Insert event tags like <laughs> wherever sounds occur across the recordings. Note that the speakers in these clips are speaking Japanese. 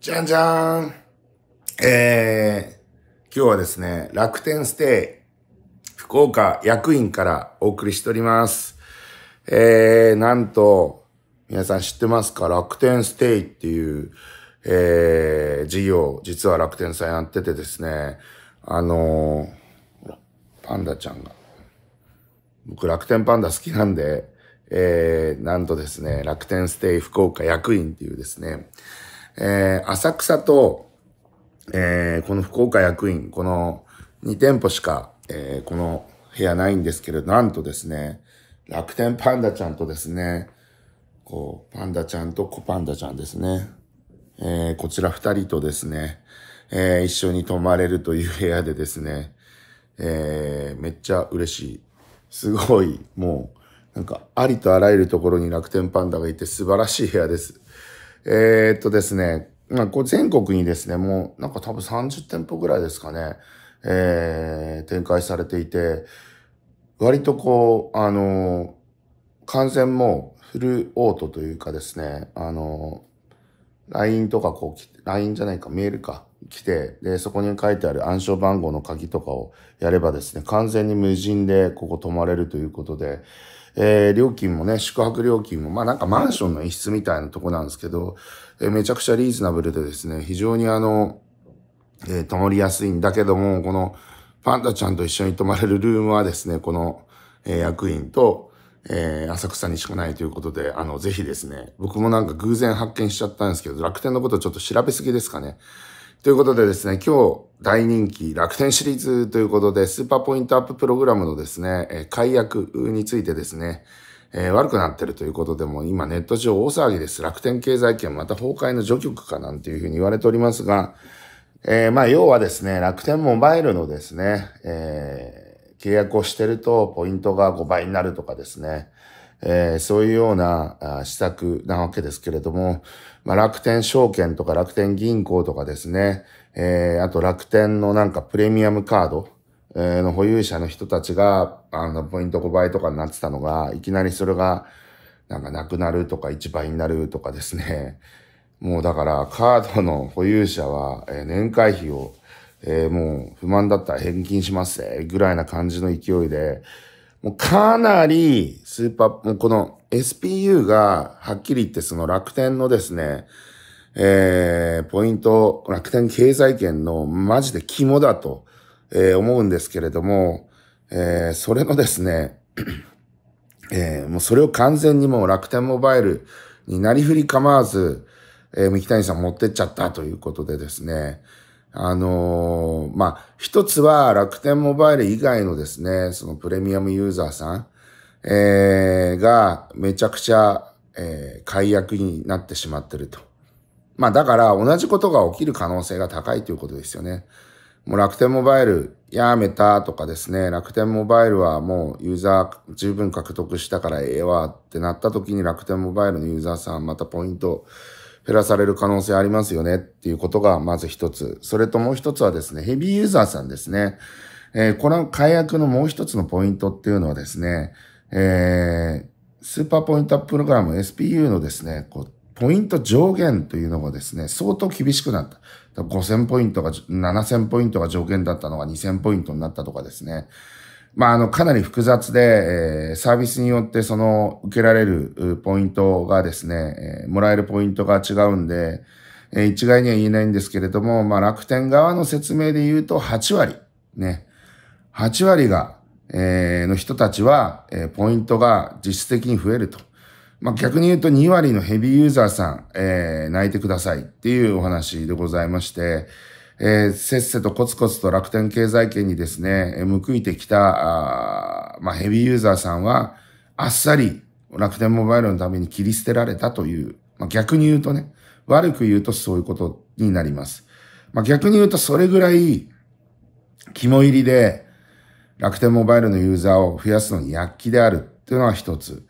じゃんじゃーん。えー、今日はですね、楽天ステイ、福岡役員からお送りしております。えー、なんと、皆さん知ってますか楽天ステイっていう、えー、事業、実は楽天さんやっててですね、あのー、パンダちゃんが、僕楽天パンダ好きなんで、えー、なんとですね、楽天ステイ福岡役員っていうですね、えー、浅草と、えー、この福岡役員、この2店舗しか、えー、この部屋ないんですけれど、なんとですね、楽天パンダちゃんとですね、こう、パンダちゃんとコパンダちゃんですね。えー、こちら二人とですね、えー、一緒に泊まれるという部屋でですね、えー、めっちゃ嬉しい。すごい、もう、なんか、ありとあらゆるところに楽天パンダがいて素晴らしい部屋です。えー、っとですね、まあ、こう全国にですね、もうなんか多分30店舗ぐらいですかね、えー、展開されていて、割とこう、あのー、完全もフルオートというかですね、あのー、LINE とかこう、LINE じゃないか、メールか、来て、で、そこに書いてある暗証番号の鍵とかをやればですね、完全に無人でここ泊まれるということで、えー、料金もね、宿泊料金も、まあなんかマンションの一室みたいなとこなんですけど、えー、めちゃくちゃリーズナブルでですね、非常にあの、えー、泊まりやすいんだけども、この、パンダちゃんと一緒に泊まれるルームはですね、この、えー、役員と、えー、浅草にしかないということで、あの、ぜひですね、僕もなんか偶然発見しちゃったんですけど、楽天のことちょっと調べすぎですかね。ということでですね、今日大人気楽天シリーズということで、スーパーポイントアッププログラムのですね、解約についてですね、えー、悪くなってるということでも、今ネット上大騒ぎです。楽天経済圏また崩壊の除局かなんていうふうに言われておりますが、えー、まあ要はですね、楽天モバイルのですね、えー、契約をしてるとポイントが5倍になるとかですね、えー、そういうような施策なわけですけれども、まあ、楽天証券とか楽天銀行とかですね、えー、あと楽天のなんかプレミアムカード、えー、の保有者の人たちが、あの、ポイント5倍とかになってたのが、いきなりそれが、なんかなくなるとか1倍になるとかですね。もうだからカードの保有者は、えー、年会費を、えー、もう不満だったら返金しますぐらいな感じの勢いで、もうかなりスーパー、この SPU がはっきり言ってその楽天のですね、えー、ポイント、楽天経済圏のマジで肝だと、えー、思うんですけれども、えー、それのですね、えー、もうそれを完全にもう楽天モバイルになりふり構わず、えー、三木谷さん持ってっちゃったということでですね、あのー、まあ、一つは楽天モバイル以外のですね、そのプレミアムユーザーさん、えー、がめちゃくちゃ、えー、解約になってしまってると。まあだから同じことが起きる可能性が高いということですよね。もう楽天モバイルやめたとかですね、楽天モバイルはもうユーザー十分獲得したからええわってなった時に楽天モバイルのユーザーさんまたポイント減らされる可能性ありますよねっていうことがまず一つ。それともう一つはですね、ヘビーユーザーさんですね。えー、この解約のもう一つのポイントっていうのはですね、えー、スーパーポイントアッププログラム SPU のですね、こう、ポイント上限というのがですね、相当厳しくなった。5000ポイントが、7000ポイントが上限だったのが2000ポイントになったとかですね。まあ、あの、かなり複雑で、えー、サービスによってその受けられるポイントがですね、えー、もらえるポイントが違うんで、えー、一概には言えないんですけれども、まあ、楽天側の説明で言うと8割、ね、8割がえー、の人たちは、えー、ポイントが実質的に増えると。まあ、逆に言うと2割のヘビーユーザーさん、えー、泣いてくださいっていうお話でございまして、えー、せっせとコツコツと楽天経済圏にですね、報いてきた、あまあ、ヘビーユーザーさんは、あっさり楽天モバイルのために切り捨てられたという、まあ、逆に言うとね、悪く言うとそういうことになります。まあ、逆に言うとそれぐらい肝入りで、楽天モバイルのユーザーを増やすのに躍起であるというのは一つ。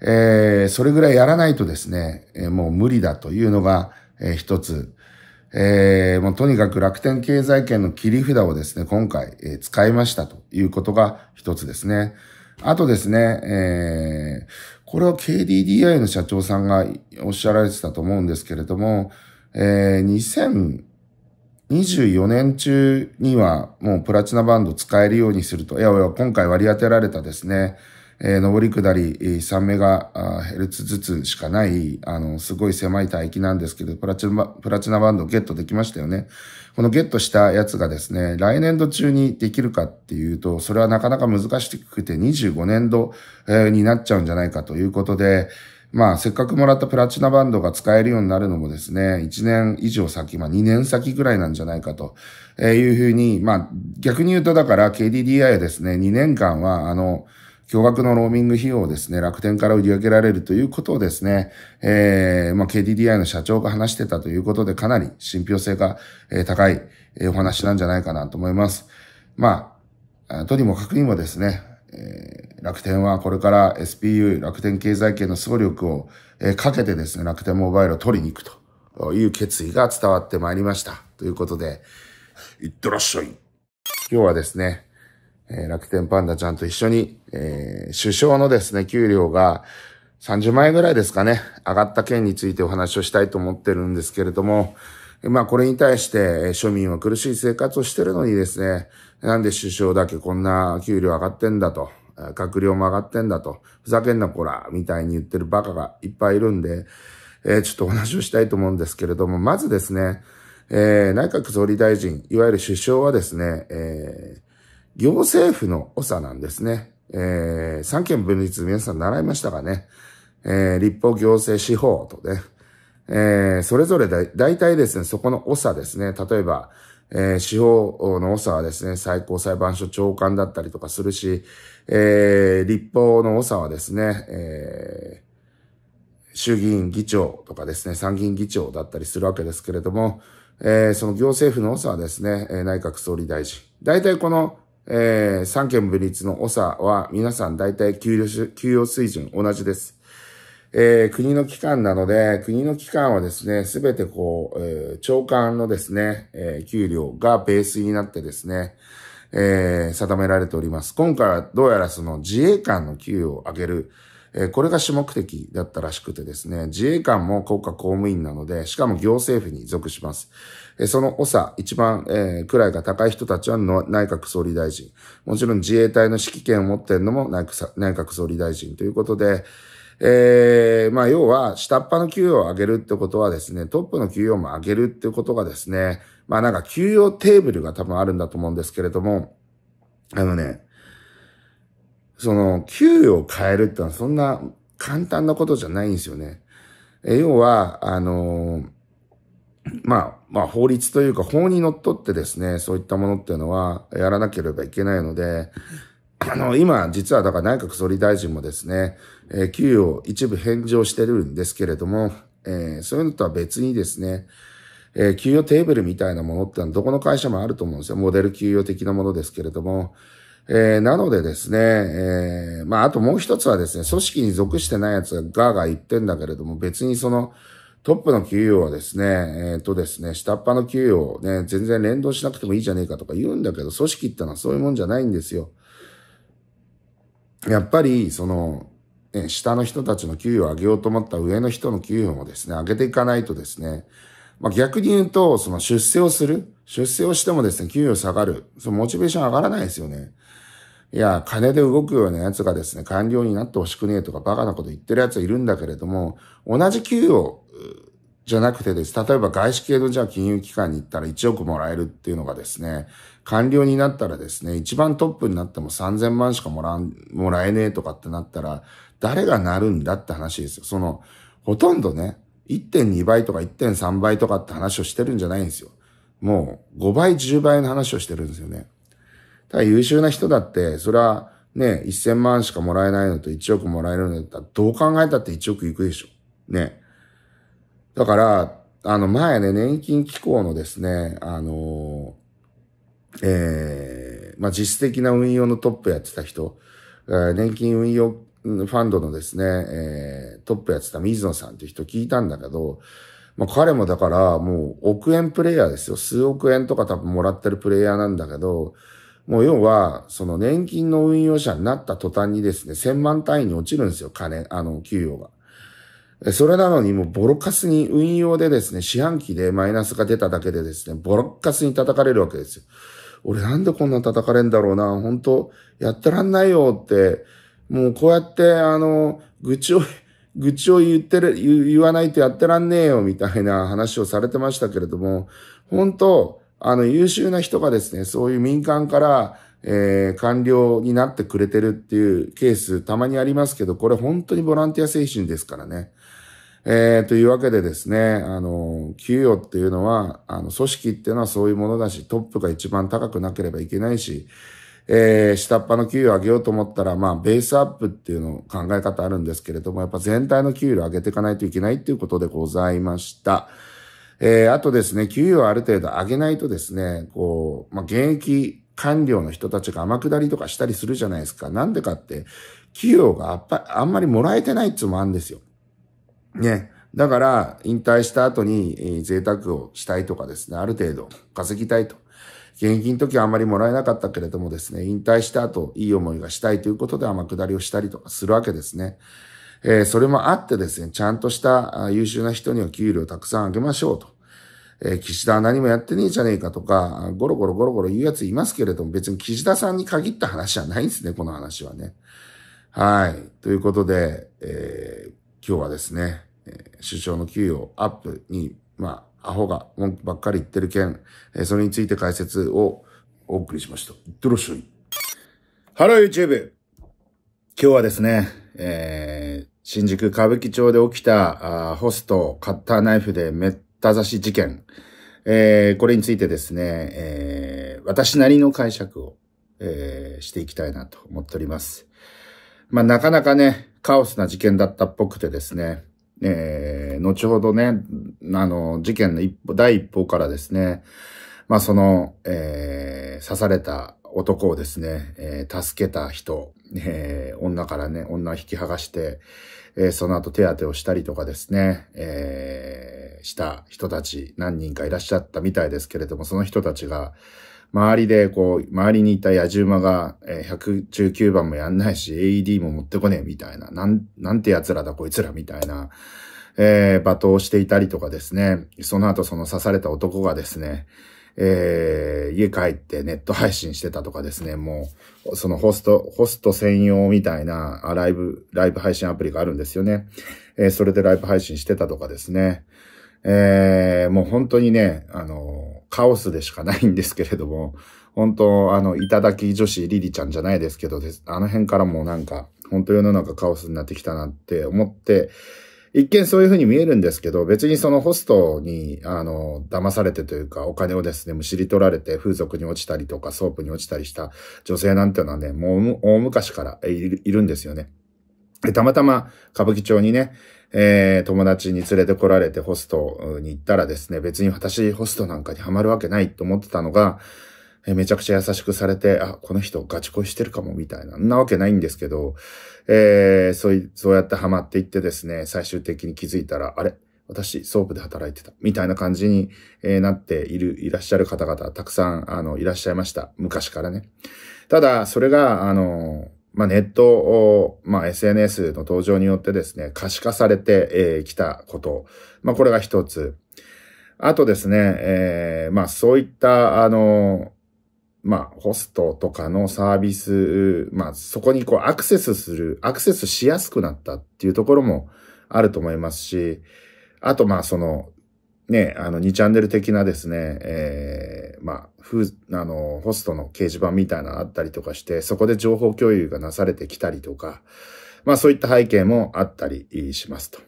えー、それぐらいやらないとですね、えー、もう無理だというのが、えー、一つ。えー、もうとにかく楽天経済圏の切り札をですね、今回、えー、使いましたということが一つですね。あとですね、えー、これは KDDI の社長さんがおっしゃられてたと思うんですけれども、えー、24年中にはもうプラチナバンド使えるようにすると、いやいや、今回割り当てられたですね、えー、上り下り3メガヘルツずつしかない、あの、すごい狭い帯域なんですけど、プラチナ、プラチナバンドゲットできましたよね。このゲットしたやつがですね、来年度中にできるかっていうと、それはなかなか難しくて25年度になっちゃうんじゃないかということで、まあ、せっかくもらったプラチナバンドが使えるようになるのもですね、1年以上先、まあ2年先ぐらいなんじゃないかというふうに、まあ逆に言うとだから KDDI はですね、2年間はあの、巨額のローミング費用をですね、楽天から売り上げられるということをですね、えー、まあ KDDI の社長が話してたということでかなり信憑性が高いお話なんじゃないかなと思います。まあ、とにもかくにもですね、えー楽天はこれから SPU、楽天経済圏の総力をかけてですね、楽天モバイルを取りに行くという決意が伝わってまいりました。ということで、いってらっしゃい。今日はですね、楽天パンダちゃんと一緒に、えー、首相のですね、給料が30万円ぐらいですかね、上がった件についてお話をしたいと思ってるんですけれども、まあこれに対して庶民は苦しい生活をしてるのにですね、なんで首相だけこんな給料上がってんだと。閣僚も上がってんだと、ふざけんなこら、みたいに言ってるバカがいっぱいいるんで、えー、ちょっとお話をしたいと思うんですけれども、まずですね、えー、内閣総理大臣、いわゆる首相はですね、えー、行政府の長なんですね。えー、三権分立、皆さん習いましたかね。えー、立法、行政、司法とね、えー、それぞれだ、大体ですね、そこの長ですね、例えば、えー、司法の長はですね、最高裁判所長官だったりとかするし、えー、立法の多さはですね、えー、衆議院議長とかですね、参議院議長だったりするわけですけれども、えー、その行政府の多さはですね、内閣総理大臣。大体この、えー、三権分立の多さは皆さん大体給与給与水準同じです。えー、国の機関なので、国の機関はですね、すべてこう、えー、長官のですね、えー、給料がベースになってですね、えー、定められております。今回はどうやらその自衛官の給与を上げる、えー、これが主目的だったらしくてですね、自衛官も国家公務員なので、しかも行政府に属します。えー、その長、一番、え位が高い人たちは内閣総理大臣。もちろん自衛隊の指揮権を持ってるのも内閣総理大臣ということで、えー、まあ要は下っ端の給与を上げるってことはですね、トップの給与も上げるってことがですね、まあなんか給与テーブルが多分あるんだと思うんですけれども、あのね、その、給与を変えるってのはそんな簡単なことじゃないんですよね。え要は、あのー、まあ、まあ法律というか法に則っってですね、そういったものっていうのはやらなければいけないので、あの、今、実はだから内閣総理大臣もですね、えー、給与を一部返上してるんですけれども、えー、そういうのとは別にですね、えー、給与テーブルみたいなものってのはどこの会社もあると思うんですよ。モデル給与的なものですけれども。えー、なのでですね、えー、まあ、あともう一つはですね、組織に属してないつがガーガー言ってんだけれども、別にその、トップの給与はですね、えっ、ー、とですね、下っ端の給与をね、全然連動しなくてもいいじゃねえかとか言うんだけど、組織ってのはそういうもんじゃないんですよ。やっぱり、その、ね、下の人たちの給与を上げようと思った上の人の給与もですね、上げていかないとですね、まあ、逆に言うと、その出世をする。出世をしてもですね、給与下がる。そのモチベーション上がらないですよね。いや、金で動くような奴がですね、官僚になってほしくねえとかバカなこと言ってる奴はいるんだけれども、同じ給与じゃなくてです。例えば外資系のじゃあ金融機関に行ったら1億もらえるっていうのがですね、官僚になったらですね、一番トップになっても3000万しかもらもらえねえとかってなったら、誰がなるんだって話ですよ。その、ほとんどね、1.2倍とか1.3倍とかって話をしてるんじゃないんですよ。もう5倍、10倍の話をしてるんですよね。ただ優秀な人だって、それはね、1000万しかもらえないのと1億もらえるのだったら、どう考えたって1億いくでしょ。ね。だから、あの前ね、年金機構のですね、あのー、ええー、まあ、実質的な運用のトップやってた人、年金運用ファンドのですね、えー、トップやってた水野さんっていう人聞いたんだけど、まあ、彼もだからもう億円プレイヤーですよ。数億円とか多分もらってるプレイヤーなんだけど、もう要は、その年金の運用者になった途端にですね、千万単位に落ちるんですよ、金、あの、給与が。それなのにもうボロカスに運用でですね、四半期でマイナスが出ただけでですね、ボロカスに叩かれるわけですよ。俺なんでこんな叩かれんだろうな、本当やってらんないよって、もうこうやって、あの、愚痴を、<laughs> 愚痴を言ってる、言わないとやってらんねえよ、みたいな話をされてましたけれども、本当あの、優秀な人がですね、そういう民間から、えー、官僚になってくれてるっていうケース、たまにありますけど、これ本当にボランティア精神ですからね。えー、というわけでですね、あの、給与っていうのは、あの、組織っていうのはそういうものだし、トップが一番高くなければいけないし、えー、下っ端の給与を上げようと思ったら、まあ、ベースアップっていうの考え方あるんですけれども、やっぱ全体の給与を上げていかないといけないっていうことでございました。えー、あとですね、給与をある程度上げないとですね、こう、まあ、現役官僚の人たちが天下りとかしたりするじゃないですか。なんでかって、給与があっぱあんまりもらえてないっつもあるんですよ。ね。だから、引退した後に、えー、贅沢をしたいとかですね、ある程度稼ぎたいと。現役の時はあまりもらえなかったけれどもですね、引退した後、いい思いがしたいということで天下りをしたりとかするわけですね。えー、それもあってですね、ちゃんとした優秀な人には給料をたくさんあげましょうと。えー、岸田は何もやってねえじゃねえかとか、ゴロゴロゴロゴロ言うやついますけれども、別に岸田さんに限った話じゃないんですね、この話はね。はい。ということで、えー、今日はですね、首相の給与アップに、まあ、アホが文句ばっかり言ってる件、えそれについて解説をお送りしました。いってらっしゃい。ハロー YouTube! 今日はですね、えー、新宿歌舞伎町で起きたあホストカッターナイフでめった刺し事件。えー、これについてですね、えー、私なりの解釈を、えー、していきたいなと思っております。まあ、なかなかね、カオスな事件だったっぽくてですね、えー、後ほどね、あの、事件の一歩、第一歩からですね、まあその、えー、刺された男をですね、えー、助けた人、えー、女からね、女を引き剥がして、えー、その後手当てをしたりとかですね、えー、した人たち何人かいらっしゃったみたいですけれども、その人たちが、周りでこう、周りにいた野獣馬が、えー、119番もやんないし、AED も持ってこねえみたいな、なん、なんて奴らだこいつらみたいな、えー、罵倒していたりとかですね、その後その刺された男がですね、えー、家帰ってネット配信してたとかですね、もう、そのホスト、ホスト専用みたいなライブ、ライブ配信アプリがあるんですよね。えー、それでライブ配信してたとかですね。えー、もう本当にね、あの、カオスでしかないんですけれども、本当、あの、いただき女子リリちゃんじゃないですけどあの辺からもうなんか、本当世の中カオスになってきたなって思って、一見そういうふうに見えるんですけど、別にそのホストに、あの、騙されてというか、お金をですね、むしり取られて風俗に落ちたりとか、ソープに落ちたりした女性なんていうのはね、もう大昔からいるんですよね。で、たまたま歌舞伎町にね、えー、友達に連れてこられてホストに行ったらですね、別に私ホストなんかにハマるわけないと思ってたのが、めちゃくちゃ優しくされて、あ、この人ガチ恋してるかもみたいな、んなわけないんですけど、えー、そうい、そうやってハマっていってですね、最終的に気づいたら、あれ私、ソープで働いてた。みたいな感じに、えー、なっている、いらっしゃる方々、たくさん、あの、いらっしゃいました。昔からね。ただ、それが、あの、まあ、ネットを、まあ、SNS の登場によってですね、可視化されてき、えー、たこと。まあ、これが一つ。あとですね、えー、まあ、そういった、あの、まあ、ホストとかのサービス、まあ、そこにこうアクセスする、アクセスしやすくなったっていうところもあると思いますし、あと、まあ、その、ね、あの、2チャンネル的なですね、ええー、まあ、ふ、あの、ホストの掲示板みたいなのあったりとかして、そこで情報共有がなされてきたりとか、まあ、そういった背景もあったりしますと。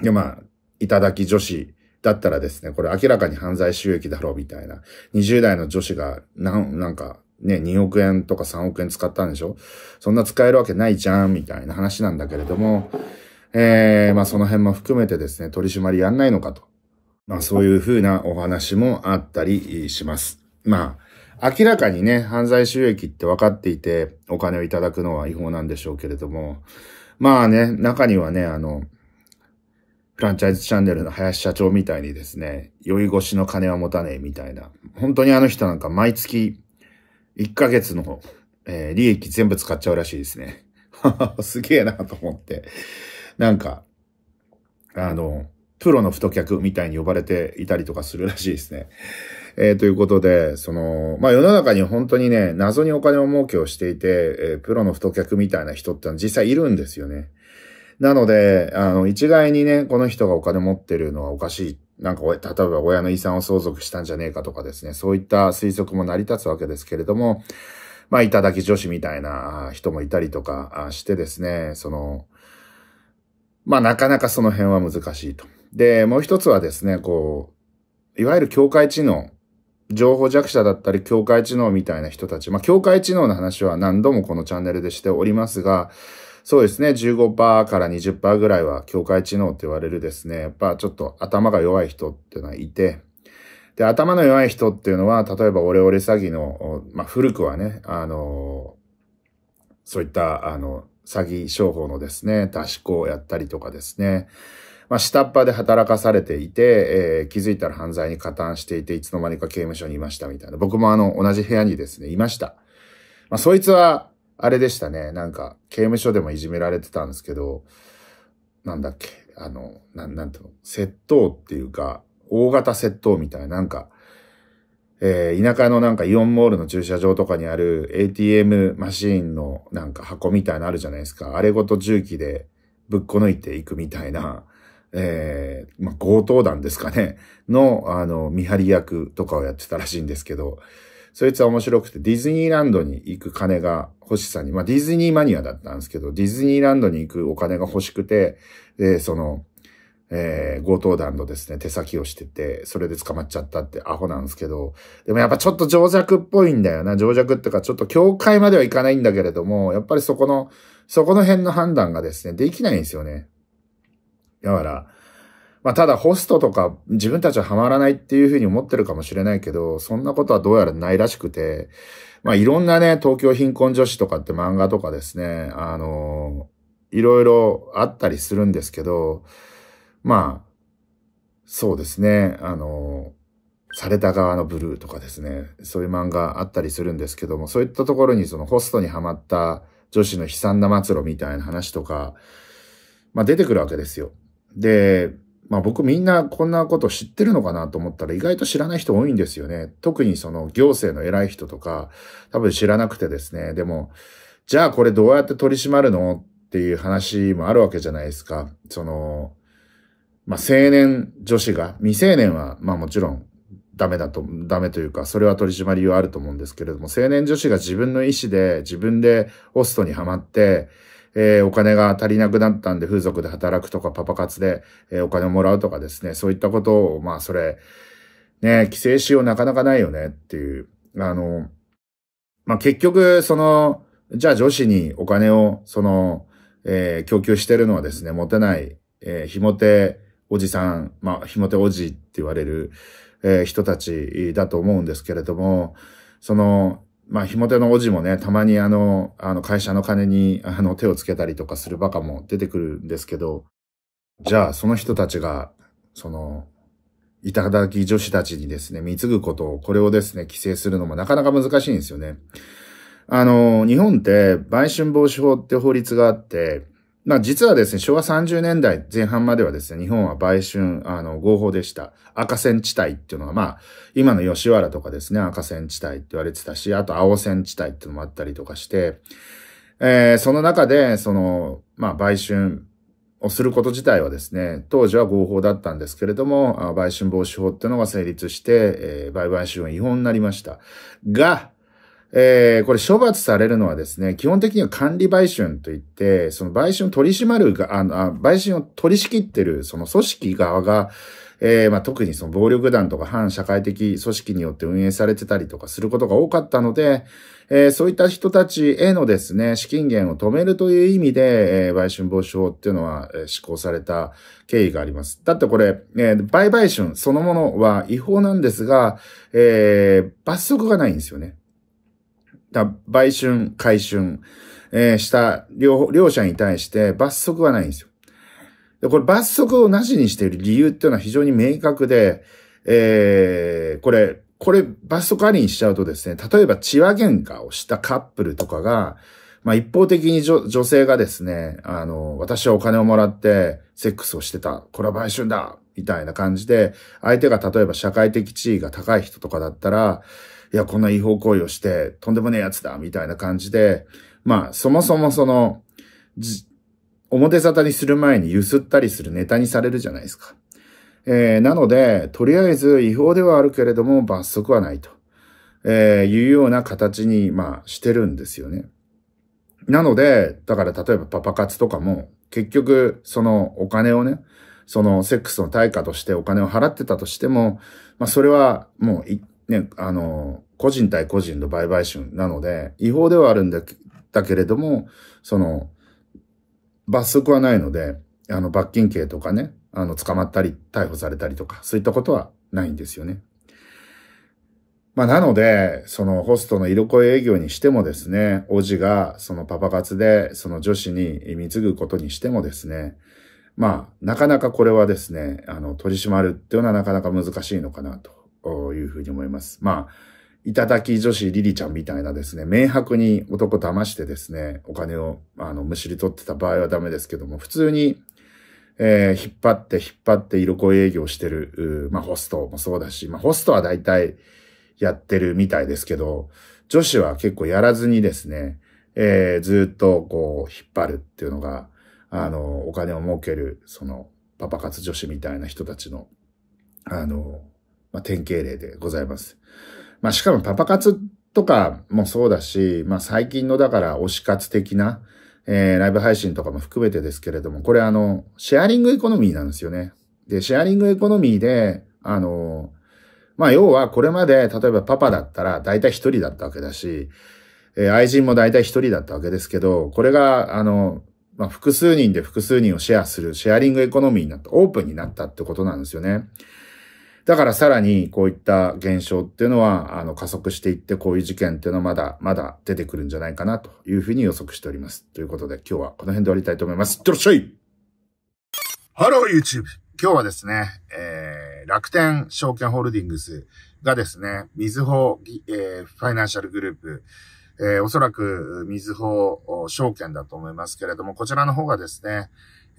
で、まあ、いただき女子だったらですね、これ明らかに犯罪収益だろうみたいな。20代の女子が、なん、なんか、ね、2億円とか3億円使ったんでしょそんな使えるわけないじゃん、みたいな話なんだけれども、えー、まあその辺も含めてですね、取り締まりやんないのかと。まあそういうふうなお話もあったりします。まあ、明らかにね、犯罪収益って分かっていて、お金をいただくのは違法なんでしょうけれども、まあね、中にはね、あの、フランチャイズチャンネルの林社長みたいにですね、酔い越しの金は持たねえみたいな。本当にあの人なんか毎月1ヶ月の、えー、利益全部使っちゃうらしいですね。<laughs> すげえなと思って。なんか、あの、プロの太客みたいに呼ばれていたりとかするらしいですね。えー、ということで、その、まあ、世の中に本当にね、謎にお金を儲けをしていて、えー、プロの太客みたいな人ってのは実際いるんですよね。なので、あの、一概にね、この人がお金持ってるのはおかしい。なんか、例えば親の遺産を相続したんじゃねえかとかですね、そういった推測も成り立つわけですけれども、まあ、頂き女子みたいな人もいたりとかしてですね、その、まあ、なかなかその辺は難しいと。で、もう一つはですね、こう、いわゆる境界知能情報弱者だったり、境界知能みたいな人たち、まあ、境界知能の話は何度もこのチャンネルでしておりますが、そうですね、15%から20%ぐらいは境界知能って言われるですね、やっぱちょっと頭が弱い人ってのはいて、で、頭の弱い人っていうのは、例えばオレオレ詐欺の、まあ、古くはね、あの、そういった、あの、詐欺商法のですね、出し子をやったりとかですね、まあ、下っ端で働かされていて、えー、気づいたら犯罪に加担していて、いつの間にか刑務所にいましたみたいな。僕もあの、同じ部屋にですね、いました。まあ、そいつは、あれでしたね。なんか、刑務所でもいじめられてたんですけど、なんだっけ、あの、なん、なんていうの、窃盗っていうか、大型窃盗みたいな、なんか、えー、田舎のなんかイオンモールの駐車場とかにある ATM マシーンのなんか箱みたいなあるじゃないですか。あれごと重機でぶっこ抜いていくみたいな、えー、まあ、強盗団ですかね、の、あの、見張り役とかをやってたらしいんですけど、そいつは面白くて、ディズニーランドに行く金が欲しさに、まあディズニーマニアだったんですけど、ディズニーランドに行くお金が欲しくて、で、その、えー、強盗団のですね、手先をしてて、それで捕まっちゃったってアホなんですけど、でもやっぱちょっと情弱っぽいんだよな、情弱ってか、ちょっと境界まではいかないんだけれども、やっぱりそこの、そこの辺の判断がですね、できないんですよね。だから、まあ、ただホストとか自分たちはハマらないっていうふうに思ってるかもしれないけど、そんなことはどうやらないらしくて、まあ、いろんなね、東京貧困女子とかって漫画とかですね、あの、いろいろあったりするんですけど、まあ、そうですね、あの、された側のブルーとかですね、そういう漫画あったりするんですけども、そういったところにそのホストにハマった女子の悲惨な末路みたいな話とか、まあ出てくるわけですよ。で、まあ僕みんなこんなこと知ってるのかなと思ったら意外と知らない人多いんですよね。特にその行政の偉い人とか多分知らなくてですね。でも、じゃあこれどうやって取り締まるのっていう話もあるわけじゃないですか。その、まあ青年女子が、未成年はまあもちろんダメだと、ダメというか、それは取り締まりはあると思うんですけれども、青年女子が自分の意思で、自分でホストにはまって、えー、お金が足りなくなったんで風俗で働くとかパパ活で、えー、お金をもらうとかですね、そういったことを、まあそれ、ね、規制しようなかなかないよねっていう。あの、まあ結局、その、じゃあ女子にお金を、その、えー、供給してるのはですね、持てない、えー、ひもておじさん、まあ、ひもておじって言われる、えー、人たちだと思うんですけれども、その、まあ、ひもてのおじもね、たまにあの、あの、会社の金に、あの、手をつけたりとかするバカも出てくるんですけど、じゃあ、その人たちが、その、いただき女子たちにですね、貢ぐことを、これをですね、規制するのもなかなか難しいんですよね。あの、日本って、売春防止法って法律があって、まあ実はですね、昭和30年代前半まではですね、日本は売春、あの、合法でした。赤線地帯っていうのは、まあ、今の吉原とかですね、赤線地帯って言われてたし、あと青線地帯っていうのもあったりとかして、えー、その中で、その、まあ、売春をすること自体はですね、当時は合法だったんですけれども、売春防止法っていうのが成立して、えー、売買収は違法になりました。が、えー、これ処罰されるのはですね、基本的には管理売春といって、その売春を取り締まるが、あの、売春を取り仕切ってる、その組織側が、えー、まあ、特にその暴力団とか反社会的組織によって運営されてたりとかすることが多かったので、えー、そういった人たちへのですね、資金源を止めるという意味で、えー、売春防止法っていうのは、え施行された経緯があります。だってこれ、え売買春そのものは違法なんですが、え罰則がないんですよね。だ売春、回春、えー、した両、両者に対して罰則はないんですよ。で、これ罰則をなしにしている理由っていうのは非常に明確で、えー、これ、これ罰則ありにしちゃうとですね、例えば血は喧嘩をしたカップルとかが、まあ一方的に女性がですね、あの、私はお金をもらってセックスをしてた。これは売春だみたいな感じで、相手が例えば社会的地位が高い人とかだったら、いや、こんな違法行為をして、とんでもねえやつだ、みたいな感じで、まあ、そもそもその、表沙汰にする前に揺すったりするネタにされるじゃないですか。えー、なので、とりあえず違法ではあるけれども罰則はないと、えー、いうような形に、まあ、してるんですよね。なので、だから例えばパパ活とかも、結局、そのお金をね、そのセックスの対価としてお金を払ってたとしても、まあそれはもうね、あの、個人対個人の売買春なので、違法ではあるんだけれども、その、罰則はないので、あの、罰金刑とかね、あの、捕まったり、逮捕されたりとか、そういったことはないんですよね。まあ、なので、そのホストの色恋営業にしてもですね、おじがそのパパ活でその女子に貢ぐことにしてもですね、まあ、なかなかこれはですね、あの、取り締まるっていうのはなかなか難しいのかなとというふうに思います。まあ、いただき女子リリちゃんみたいなですね、明白に男騙してですね、お金を、あの、むしり取ってた場合はダメですけども、普通に、えー、引っ張って引っ張って色恋営業してる、まあ、ホストもそうだし、まあ、ホストは大体やってるみたいですけど、女子は結構やらずにですね、えー、ずっとこう、引っ張るっていうのが、あの、お金を儲ける、その、パパ活女子みたいな人たちの、あの、まあ、典型例でございます。まあ、しかもパパ活とかもそうだし、まあ、最近のだから推し活的な、えー、ライブ配信とかも含めてですけれども、これあの、シェアリングエコノミーなんですよね。で、シェアリングエコノミーで、あの、まあ、要はこれまで、例えばパパだったら大体一人だったわけだし、えー、愛人も大体一人だったわけですけど、これが、あの、まあ、複数人で複数人をシェアする、シェアリングエコノミーになった、オープンになったってことなんですよね。だからさらにこういった現象っていうのは、あの、加速していって、こういう事件っていうのはまだ、まだ出てくるんじゃないかなというふうに予測しております。ということで、今日はこの辺で終わりたいと思います。いってらっしゃいハロー YouTube! 今日はですね、えー、楽天証券ホールディングスがですね、みずほ、えー、ファイナンシャルグループ、えー、おそらく、みずほ証券だと思いますけれども、こちらの方がですね、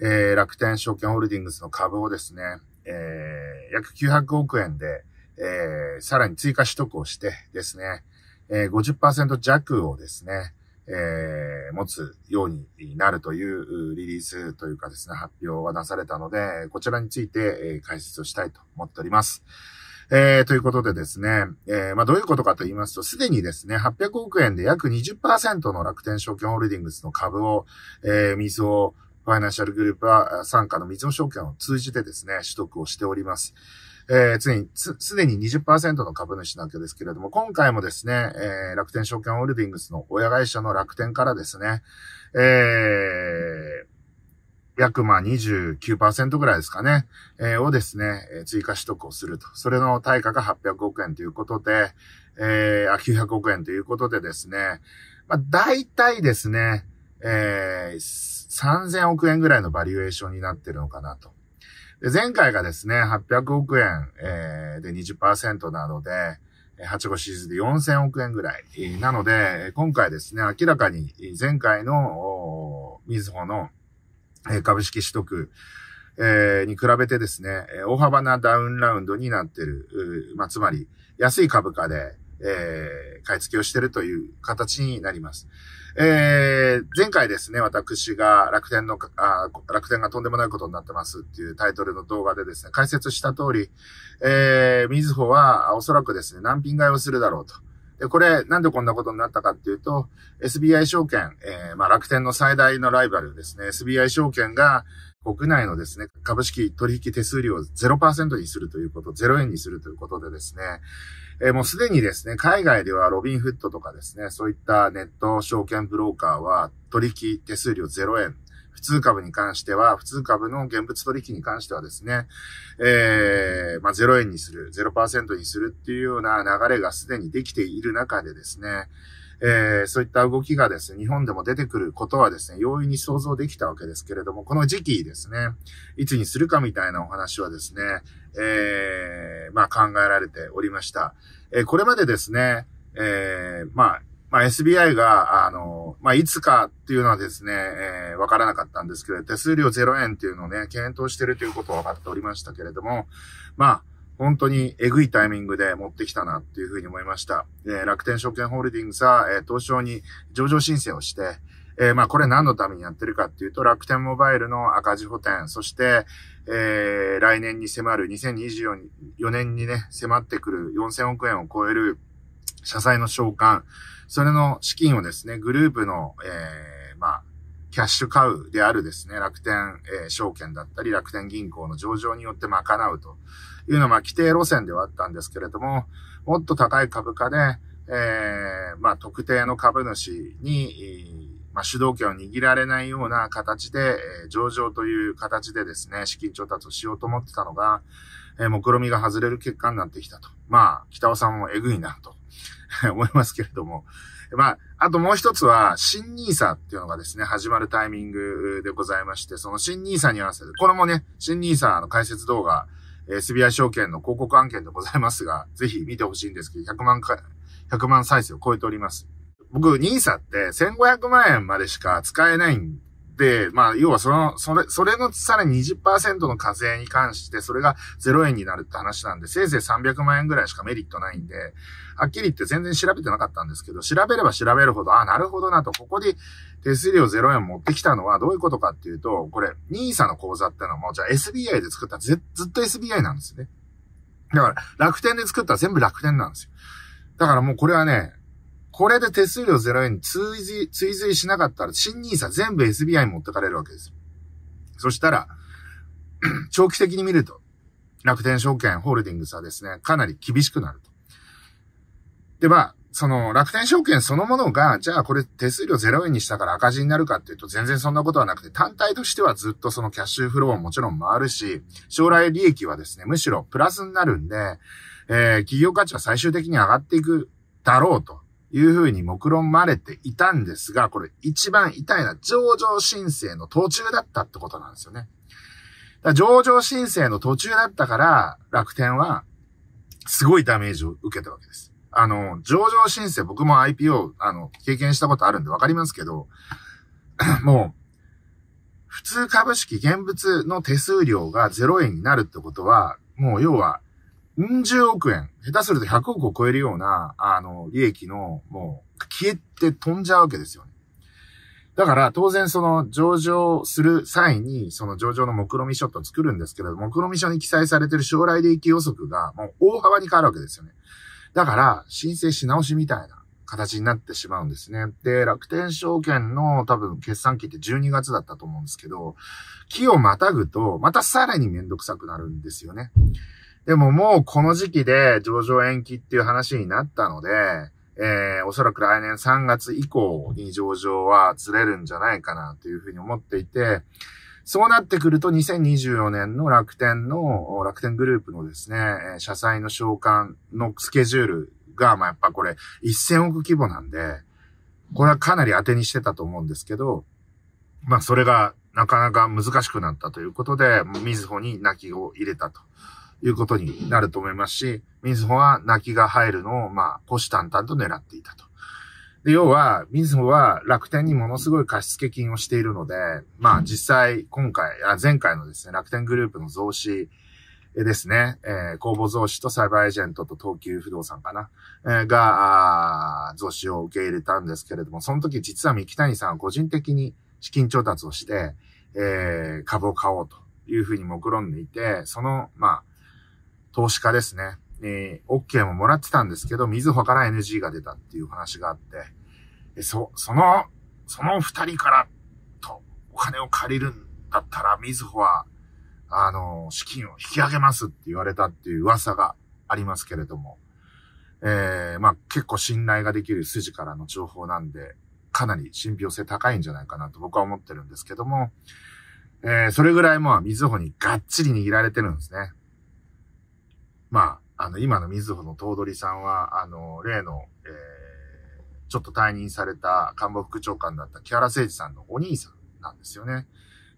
えー、楽天証券ホールディングスの株をですね、えー、約900億円で、えー、さらに追加取得をしてですね、えー、50%弱をですね、えー、持つようになるというリリースというかですね、発表がなされたので、こちらについて、えー、解説をしたいと思っております。えー、ということでですね、えー、まあ、どういうことかと言いますと、すでにですね、800億円で約20%の楽天証券ホールディングスの株を、えー、水を、ファイナンシャルグループは、参加の水野証券を通じてですね、取得をしております。えー、に、すでに20%の株主なわけですけれども、今回もですね、えー、楽天証券オールディングスの親会社の楽天からですね、えー、約まあ29%ぐらいですかね、えー、をですね、えー、追加取得をすると。それの対価が800億円ということで、えー、あ、900億円ということでですね、まあ大体ですね、えー、3000億円ぐらいのバリュエーションになってるのかなと。で前回がですね、800億円、えー、で20%なので、8号シーズで4000億円ぐらい。なので、今回ですね、明らかに前回の、みずほのえ株式取得、えー、に比べてですね、大幅なダウンラウンドになってる。まあ、つまり、安い株価で、えー、買い付けをしてるという形になります。えー、前回ですね、私が楽天のあ、楽天がとんでもないことになってますっていうタイトルの動画でですね、解説した通り、えー、みずほはおそらくですね、難品買いをするだろうと。で、これ、なんでこんなことになったかっていうと、SBI 証券、えー、まあ楽天の最大のライバルですね、SBI 証券が、国内のですね、株式取引手数料を0%にするということ、0円にするということでですね、えー、もうすでにですね、海外ではロビンフットとかですね、そういったネット証券ブローカーは取引手数料0円、普通株に関しては、普通株の現物取引に関してはですね、えー、まあ、0円にする、0%にするっていうような流れがすでにできている中でですね、えー、そういった動きがですね、日本でも出てくることはですね、容易に想像できたわけですけれども、この時期ですね、いつにするかみたいなお話はですね、えー、まあ考えられておりました。えー、これまでですね、えー、まあ、まあ、SBI が、あの、まあ、いつかっていうのはですね、えー、わからなかったんですけど、手数料0円っていうのをね、検討してるということは分かっておりましたけれども、まあ、本当にえぐいタイミングで持ってきたなっていうふうに思いました。楽天証券ホールディングスは、えー、東証に上場申請をして、えー、まあこれ何のためにやってるかっていうと、楽天モバイルの赤字補填、そして、えー、来年に迫る2024年にね、迫ってくる4000億円を超える社債の償還、それの資金をですね、グループの、えー、まあ、キャッシュカウであるですね、楽天、えー、証券だったり、楽天銀行の上場によって賄うと。いうのは、まあ、規定路線ではあったんですけれども、もっと高い株価で、えー、まあ、特定の株主に、まあ、主導権を握られないような形で、え上場という形でですね、資金調達をしようと思ってたのが、えー、目論みが外れる結果になってきたと。まあ、北尾さんもえぐいなと <laughs> 思いますけれども。まあ、あともう一つは、新ニーサっていうのがですね、始まるタイミングでございまして、その新ニーサに合わせて、これもね、新ニーサの解説動画、え SBI 証券の広告案件でございますが、<laughs> ぜひ見てほしいんですけど、100万回、100万再生を超えております。僕、NISA って1500万円までしか使えないんで、まあ、要はその、それ、それのさらに20%の課税に関して、それが0円になるって話なんで、せいぜい300万円ぐらいしかメリットないんで、はっきり言って全然調べてなかったんですけど、調べれば調べるほど、あ、なるほどなと、ここで手数料0円持ってきたのはどういうことかっていうと、これ、NISA の口座ってのも、じゃあ SBI で作ったずずっと SBI なんですよね。だから、楽天で作ったら全部楽天なんですよ。だからもうこれはね、これで手数料0円に追随、追随しなかったら、新ニーサ全部 SBI に持ってかれるわけですそしたら、<clears throat> 長期的に見ると、楽天証券ホールディングスはですね、かなり厳しくなると。で、は、その楽天証券そのものが、じゃあこれ手数料0円にしたから赤字になるかっていうと全然そんなことはなくて、単体としてはずっとそのキャッシュフローももちろん回るし、将来利益はですね、むしろプラスになるんで、えー、企業価値は最終的に上がっていくだろうと。いうふうに目論まれていたんですが、これ一番痛いのは上場申請の途中だったってことなんですよね。上場申請の途中だったから、楽天は、すごいダメージを受けたわけです。あの、上場申請、僕も IPO、あの、経験したことあるんでわかりますけど、<coughs> もう、普通株式現物の手数料が0円になるってことは、もう要はうん十億円、下手すると100億を超えるような、あの、利益の、もう、消えて飛んじゃうわけですよね。だから、当然その上場する際に、その上場の目論見書と作るんですけど、目論見書に記載されてる将来利益予測が、もう大幅に変わるわけですよね。だから、申請し直しみたいな形になってしまうんですね。で、楽天証券の多分決算期って12月だったと思うんですけど、期をまたぐと、またさらにめんどくさくなるんですよね。でももうこの時期で上場延期っていう話になったので、えー、おそらく来年3月以降に上場はずれるんじゃないかなというふうに思っていて、そうなってくると2024年の楽天の、楽天グループのですね、社債の償還のスケジュールが、まあ、やっぱこれ1000億規模なんで、これはかなり当てにしてたと思うんですけど、まあそれがなかなか難しくなったということで、みずほに泣きを入れたと。いうことになると思いますし、みずほは泣きが入るのを、まあ、虎視眈々と狙っていたと。で、要は、みずほは楽天にものすごい貸付金をしているので、まあ実際、今回、あ前回のですね、楽天グループの増資ですね、えー、公募増資とサイバーエージェントと東急不動産かな、えー、が、増資を受け入れたんですけれども、その時実は三木谷さんは個人的に資金調達をして、えー、株を買おうというふうに目論んでいて、その、まあ、投資家ですね、えー、OK ももらってたんですけど、みずほから NG が出たっていう話があって、え、そ、その、その二人からとお金を借りるんだったら、みずほは、あの、資金を引き上げますって言われたっていう噂がありますけれども、えー、まあ結構信頼ができる筋からの情報なんで、かなり信憑性高いんじゃないかなと僕は思ってるんですけども、えー、それぐらいもう、水穂にがっちり握られてるんですね。まあ、あの、今の水穂の頭取さんは、あの、例の、えー、ちょっと退任された官房副長官だった木原誠二さんのお兄さんなんですよね。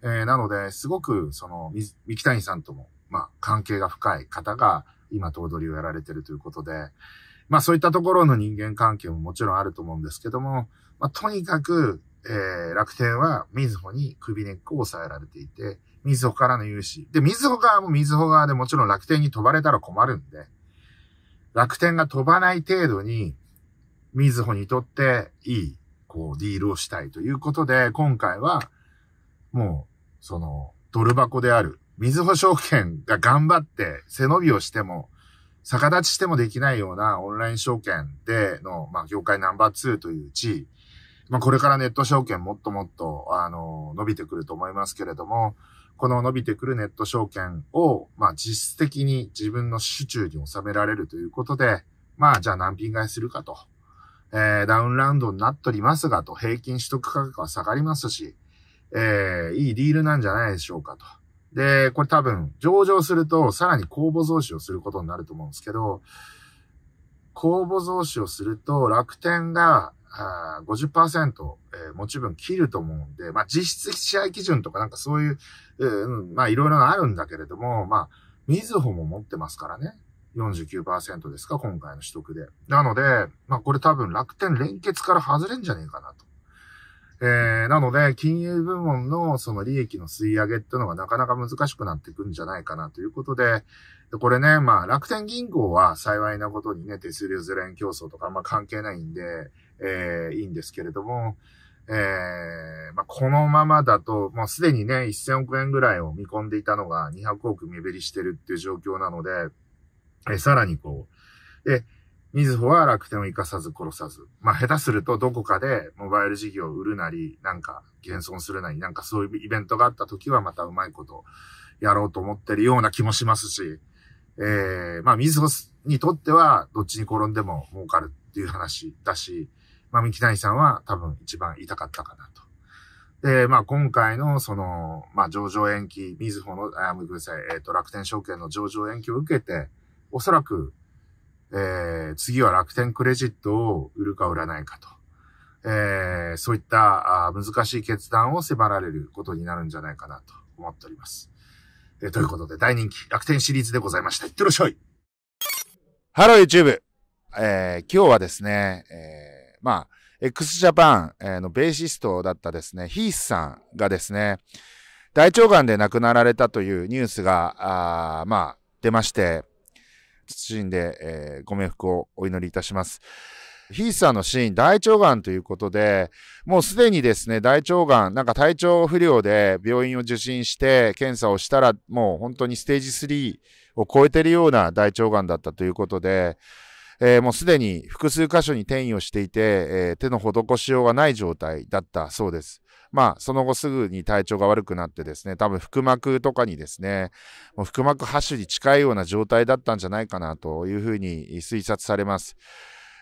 えー、なので、すごく、その、三木谷さんとも、まあ、関係が深い方が、今、頭取をやられてるということで、まあ、そういったところの人間関係ももちろんあると思うんですけども、まあ、とにかく、えー、楽天は、水穂に首根っこを抑えられていて、みずほからの融資。で、みずほ側もみずほ側でもちろん楽天に飛ばれたら困るんで、楽天が飛ばない程度に、みずほにとっていい、こう、ディールをしたいということで、今回は、もう、その、ドル箱である、みずほ証券が頑張って背伸びをしても、逆立ちしてもできないようなオンライン証券での、まあ、業界ナンバー2という地位、まあ、これからネット証券もっともっと、あの、伸びてくると思いますけれども、この伸びてくるネット証券を、まあ実質的に自分の手中に収められるということで、まあじゃあ何品買いするかと。えー、ダウンラウンドになっておりますがと、平均取得価格は下がりますし、えー、いいディールなんじゃないでしょうかと。で、これ多分、上場すると、さらに公募増資をすることになると思うんですけど、公募増資をすると、楽天が、あ50%、えー、持ち分切ると思うんで、まあ実質試合基準とかなんかそういう、うん、まあいろいろあるんだけれども、まあ、みずほも持ってますからね。49%ですか、今回の取得で。なので、まあこれ多分楽天連結から外れんじゃねえかなと。えー、なので、金融部門のその利益の吸い上げっていうのがなかなか難しくなっていくんじゃないかなということで、でこれね、まあ楽天銀行は幸いなことにね、手数料ゼロ円競争とかあんま関係ないんで、えー、いいんですけれども、えー、まあ、このままだと、もうすでにね、1000億円ぐらいを見込んでいたのが200億目減りしてるっていう状況なので、えー、さらにこう、で、みずほは楽天を生かさず殺さず。まあ、下手するとどこかでモバイル事業を売るなり、なんか減損するなり、なんかそういうイベントがあった時はまたうまいことやろうと思ってるような気もしますし、えー、まあ、みずほにとってはどっちに転んでも儲かるっていう話だし、まあ、三木谷さんは多分一番痛かったかなと。で、まあ、今回の、その、まあ、上場延期、みずほの、あ、ごめんなさい、えっ、ー、と、楽天証券の上場延期を受けて、おそらく、えー、次は楽天クレジットを売るか売らないかと。えー、そういったあ難しい決断を迫られることになるんじゃないかなと思っております。えー、ということで、大人気楽天シリーズでございました。いってらっしゃいハロー YouTube! えー、今日はですね、えーまあ、x ジャパンのベーシストだったですね、ヒースさんがですね、大腸がんで亡くなられたというニュースが、まあ、出まして、謹んで、えー、ご冥福をお祈りいたします。ヒースさんのシーン、大腸がんということで、もうすでにですね、大腸がん、なんか体調不良で病院を受診して、検査をしたら、もう本当にステージ3を超えてるような大腸がんだったということで、えー、もうすでに複数箇所に転移をしていて、えー、手の施しようがない状態だったそうです。まあ、その後すぐに体調が悪くなってですね、多分腹膜とかにですね、もう腹膜発種に近いような状態だったんじゃないかなというふうに推察されます。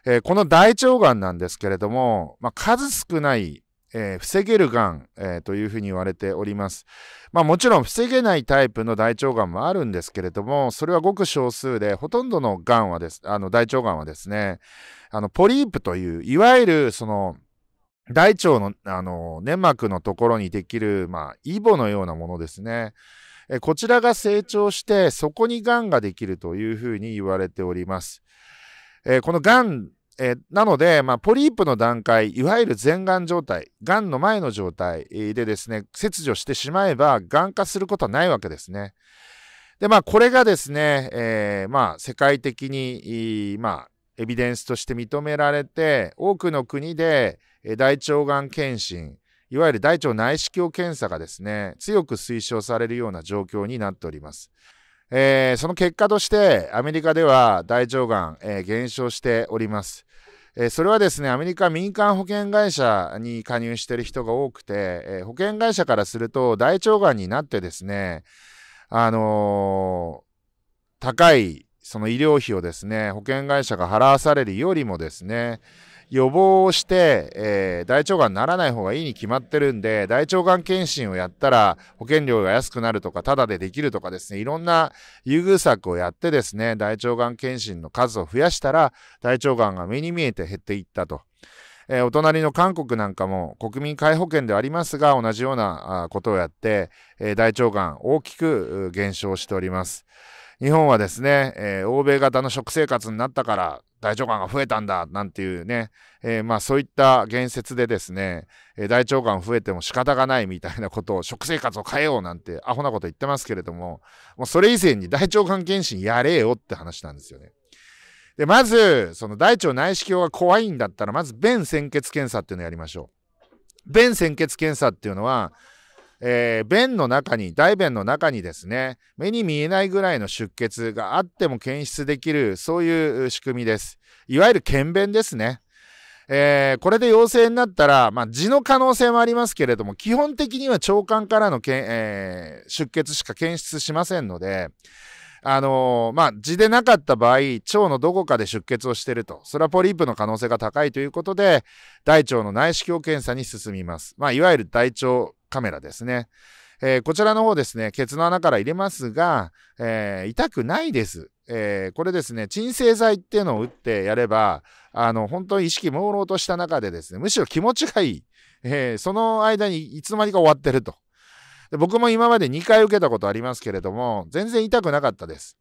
えー、この大腸がんなんですけれども、まあ、数少ないえー、防げるがん、えー、というふうに言われております。まあ、もちろん防げないタイプの大腸がんもあるんですけれども、それはごく少数で、ほとんどのがんはです、あの大腸がんはですね、あのポリープという、いわゆるその大腸のあの粘膜のところにできる、まあ、イボのようなものですね。えこちらが成長して、そこにがんができるというふうに言われております。えー、このがんえー、なので、まあ、ポリープの段階、いわゆる前がん状態、がんの前の状態でですね、切除してしまえば、がん化することはないわけですね。で、まあ、これがですね、えー、まあ、世界的に、まあ、エビデンスとして認められて、多くの国で、大腸がん検診、いわゆる大腸内視鏡検査がですね、強く推奨されるような状況になっております。えー、その結果としてアメリカでは大腸がん、えー、減少しております。えー、それはですね、アメリカ民間保険会社に加入している人が多くて、え保険会社からすると大腸がんになってですね、あの高いその医療費をですね、保険会社が払わされるよりもですね、予防をして、えー、大腸がんにならない方がいいに決まってるんで、大腸がん検診をやったら保険料が安くなるとか、タダでできるとかですね、いろんな優遇策をやってですね、大腸がん検診の数を増やしたら、大腸がんが目に見えて減っていったと。えー、お隣の韓国なんかも国民皆保険ではありますが同じようなことをやって、えー、大腸がん大きく減少しております。日本はですね、えー、欧米型の食生活になったから大腸がんが増えたんだなんていうね、えー、まあそういった言説でですね、えー、大腸がん増えても仕方がないみたいなことを食生活を変えようなんてアホなこと言ってますけれどももうそれ以前に大腸がん検診やれよって話なんですよね。でまずその大腸内視鏡が怖いんだったらまず便潜血検査っていうのをやりましょう。便潜血検査っていうのはえー、便の中に、大便の中にですね、目に見えないぐらいの出血があっても検出できる、そういう仕組みです。いわゆる検便ですね。えー、これで陽性になったら、まあ、痔の可能性もありますけれども、基本的には腸管からのけん、えー、出血しか検出しませんので、あのー、まあ、痔でなかった場合、腸のどこかで出血をしていると。それはポリープの可能性が高いということで、大腸の内視鏡検査に進みます。まあ、いわゆる大腸カメラですね。えー、こちらの方ですね、ケツの穴から入れますが、えー、痛くないです。えー、これですね、鎮静剤っていうのを打ってやれば、あの、本当に意識朦朧とした中でですね、むしろ気持ちがいい。えその間にいつの間にか終わってるとで。僕も今まで2回受けたことありますけれども、全然痛くなかったです。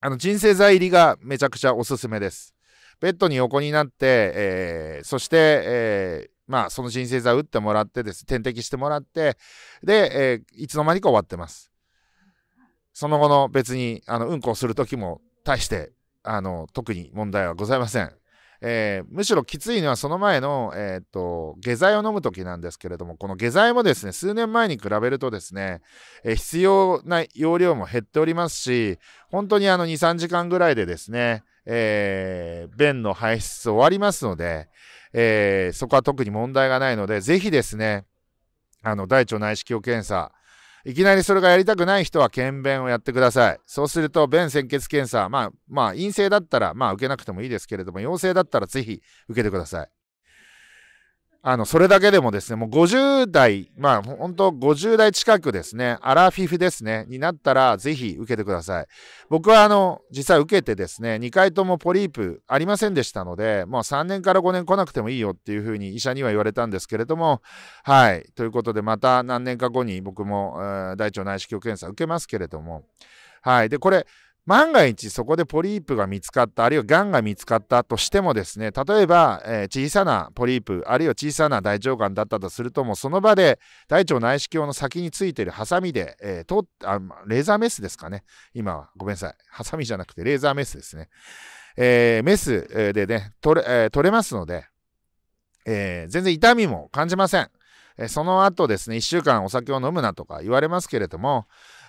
あの、鎮静剤入りがめちゃくちゃおすすめです。ベッドに横になって、えそして、えまあ、その鎮静剤を打ってもらってです、点滴してもらって、で、えー、いつの間にか終わってます。その後の別に、あの、うんこをする時も、大して、あの、特に問題はございません。えー、むしろきついのはその前の、えーと下剤を飲む時なんですけれどもこの下剤もですね数年前に比べるとですね、えー、必要な容量も減っておりますし本当にあの23時間ぐらいでですね、えー、便の排出終わりますので、えー、そこは特に問題がないので、ぜひですね、あの、大腸内視鏡検査、いきなりそれがやりたくない人は検便をやってください。そうすると、便潜血検査、まあ、まあ、陰性だったら、まあ、受けなくてもいいですけれども、陽性だったらぜひ受けてください。あの、それだけでもですね、もう50代、まあ、本当50代近くですね、アラフィフですね、になったら、ぜひ受けてください。僕は、あの、実際受けてですね、2回ともポリープありませんでしたので、もう3年から5年来なくてもいいよっていうふうに医者には言われたんですけれども、はい。ということで、また何年か後に僕も、大腸内視鏡検査受けますけれども、はい。で、これ、万が一そこでポリープが見つかったあるいはがんが見つかったとしてもですね例えば、えー、小さなポリープあるいは小さな大腸がんだったとするともその場で大腸内視鏡の先についてるハサミで、えー、レーザーメスですかね今はごめんなさいハサミじゃなくてレーザーメスですね、えー、メスでね取れ,、れますので、全然痛みも感じませんその後ですね1週間お酒を飲むなとか言われますけれども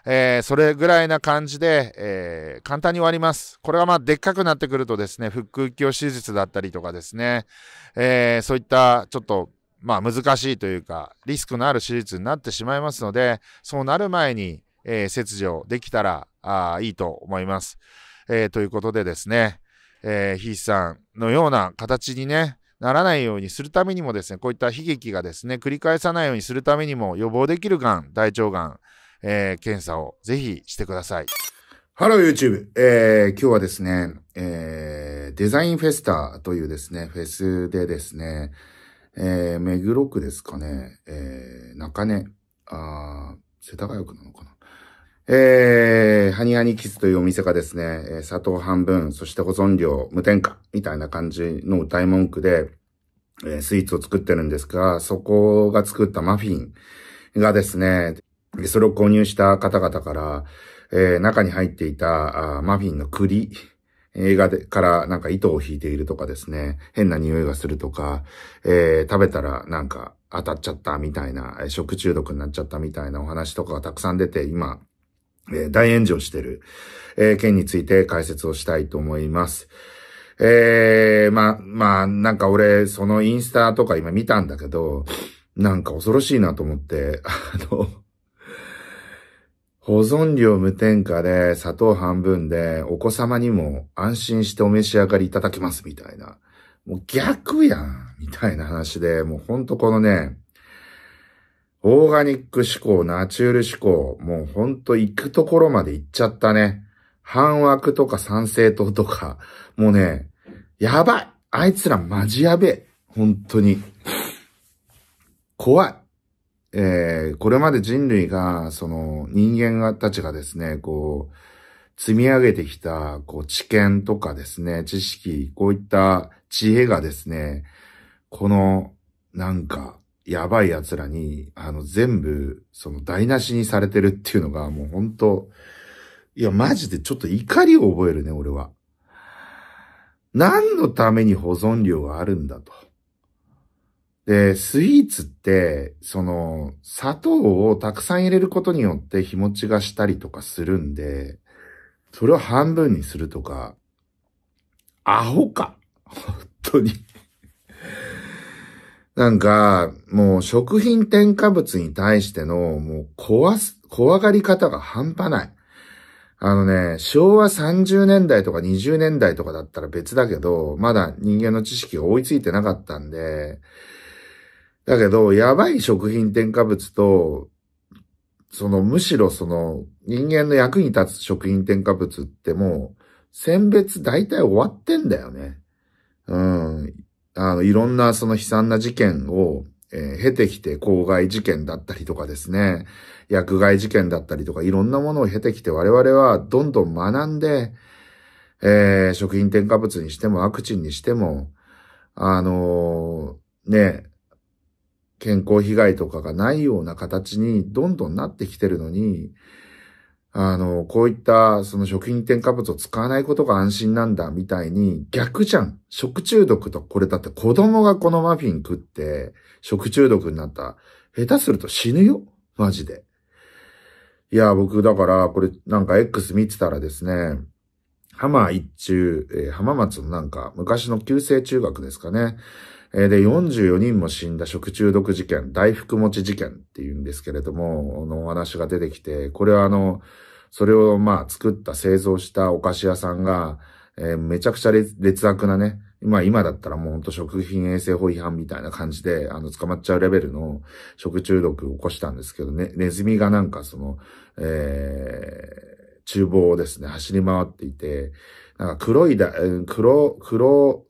えー、それぐらいな感じで、えー、簡単に終わります。これはまあでっかくなってくるとですね、腹腔鏡手術だったりとかですね、えー、そういったちょっとまあ難しいというか、リスクのある手術になってしまいますので、そうなる前に、え切除できたらあいいと思います。えということでですね、えー、ひいさんのような形にね、ならないようにするためにもですね、こういった悲劇がですね、繰り返さないようにするためにも予防できるがん、大腸がん、えー、検査をぜひしてください。ハロー YouTube、えー、今日はですね、えー、デザインフェスタというですね、フェスでですね、えー、目黒区ですかね、えー、中根、あ世田谷区なのかな。えー、ハニハニキスというお店がですね、え砂糖半分、そして保存料無添加みたいな感じの歌い文句で、えスイーツを作ってるんですが、そこが作ったマフィンがですね、で、それを購入した方々から、えー、中に入っていたあマフィンの栗、映画でからなんか糸を引いているとかですね、変な匂いがするとか、えー、食べたらなんか当たっちゃったみたいな、食中毒になっちゃったみたいなお話とかがたくさん出て、今、えー、大炎上してる、えー、件について解説をしたいと思います。えー、まあ、まあ、なんか俺、そのインスタとか今見たんだけど、なんか恐ろしいなと思って、<laughs> あの、保存料無添加で砂糖半分でお子様にも安心してお召し上がりいただけますみたいな。もう逆やんみたいな話で、もうほんとこのね、オーガニック思考、ナチュール思考、もうほんと行くところまで行っちゃったね。半枠とか賛成党とか、もうね、やばいあいつらマジやべえ本当に。怖いえー、これまで人類が、その人間たちがですね、こう、積み上げてきた、こう、知見とかですね、知識、こういった知恵がですね、この、なんか、やばい奴らに、あの、全部、その、台無しにされてるっていうのが、もう本当いや、マジでちょっと怒りを覚えるね、俺は。何のために保存料があるんだと。で、スイーツって、その、砂糖をたくさん入れることによって日持ちがしたりとかするんで、それを半分にするとか、アホか。本当になんか、もう食品添加物に対しての、もう怖す、怖がり方が半端ない。あのね、昭和30年代とか20年代とかだったら別だけど、まだ人間の知識が追いついてなかったんで、だけど、やばい食品添加物と、そのむしろその人間の役に立つ食品添加物ってもう選別大体終わってんだよね。うん。あの、いろんなその悲惨な事件を、えー、経てきて、公害事件だったりとかですね、薬害事件だったりとか、いろんなものを経てきて我々はどんどん学んで、えー、食品添加物にしてもワクチンにしても、あのー、ね、健康被害とかがないような形にどんどんなってきてるのに、あの、こういったその食品添加物を使わないことが安心なんだみたいに逆じゃん。食中毒とこれだって子供がこのマフィン食って食中毒になった。下手すると死ぬよ。マジで。いや、僕だからこれなんか X 見てたらですね、浜一中、えー、浜松のなんか昔の旧制中学ですかね。で、44人も死んだ食中毒事件、大福持ち事件っていうんですけれども、のお話が出てきて、これはあの、それをまあ作った製造したお菓子屋さんが、えー、めちゃくちゃ劣悪なね、まあ今だったらもうほんと食品衛生法違反みたいな感じで、あの捕まっちゃうレベルの食中毒を起こしたんですけどね、ネズミがなんかその、えー、厨房をですね、走り回っていて、なんか黒いだ、黒、黒、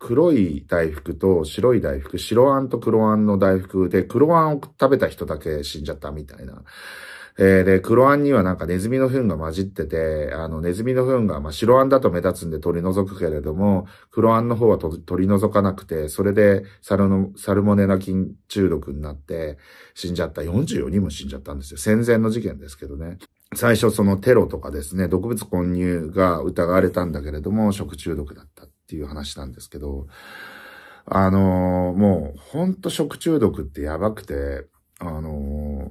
黒い大福と白い大福、白あんと黒あんの大福で、黒あんを食べた人だけ死んじゃったみたいな。えー、で、黒あんにはなんかネズミの糞が混じってて、あの、ネズミの糞が、まあ、白あんだと目立つんで取り除くけれども、黒あんの方は取り除かなくて、それでサルの、サルモネラ菌中毒になって死んじゃった。44人も死んじゃったんですよ。戦前の事件ですけどね。最初そのテロとかですね、毒物混入が疑われたんだけれども、食中毒だった。っていう話なんですけど、あのー、もう、ほんと食中毒ってやばくて、あのー、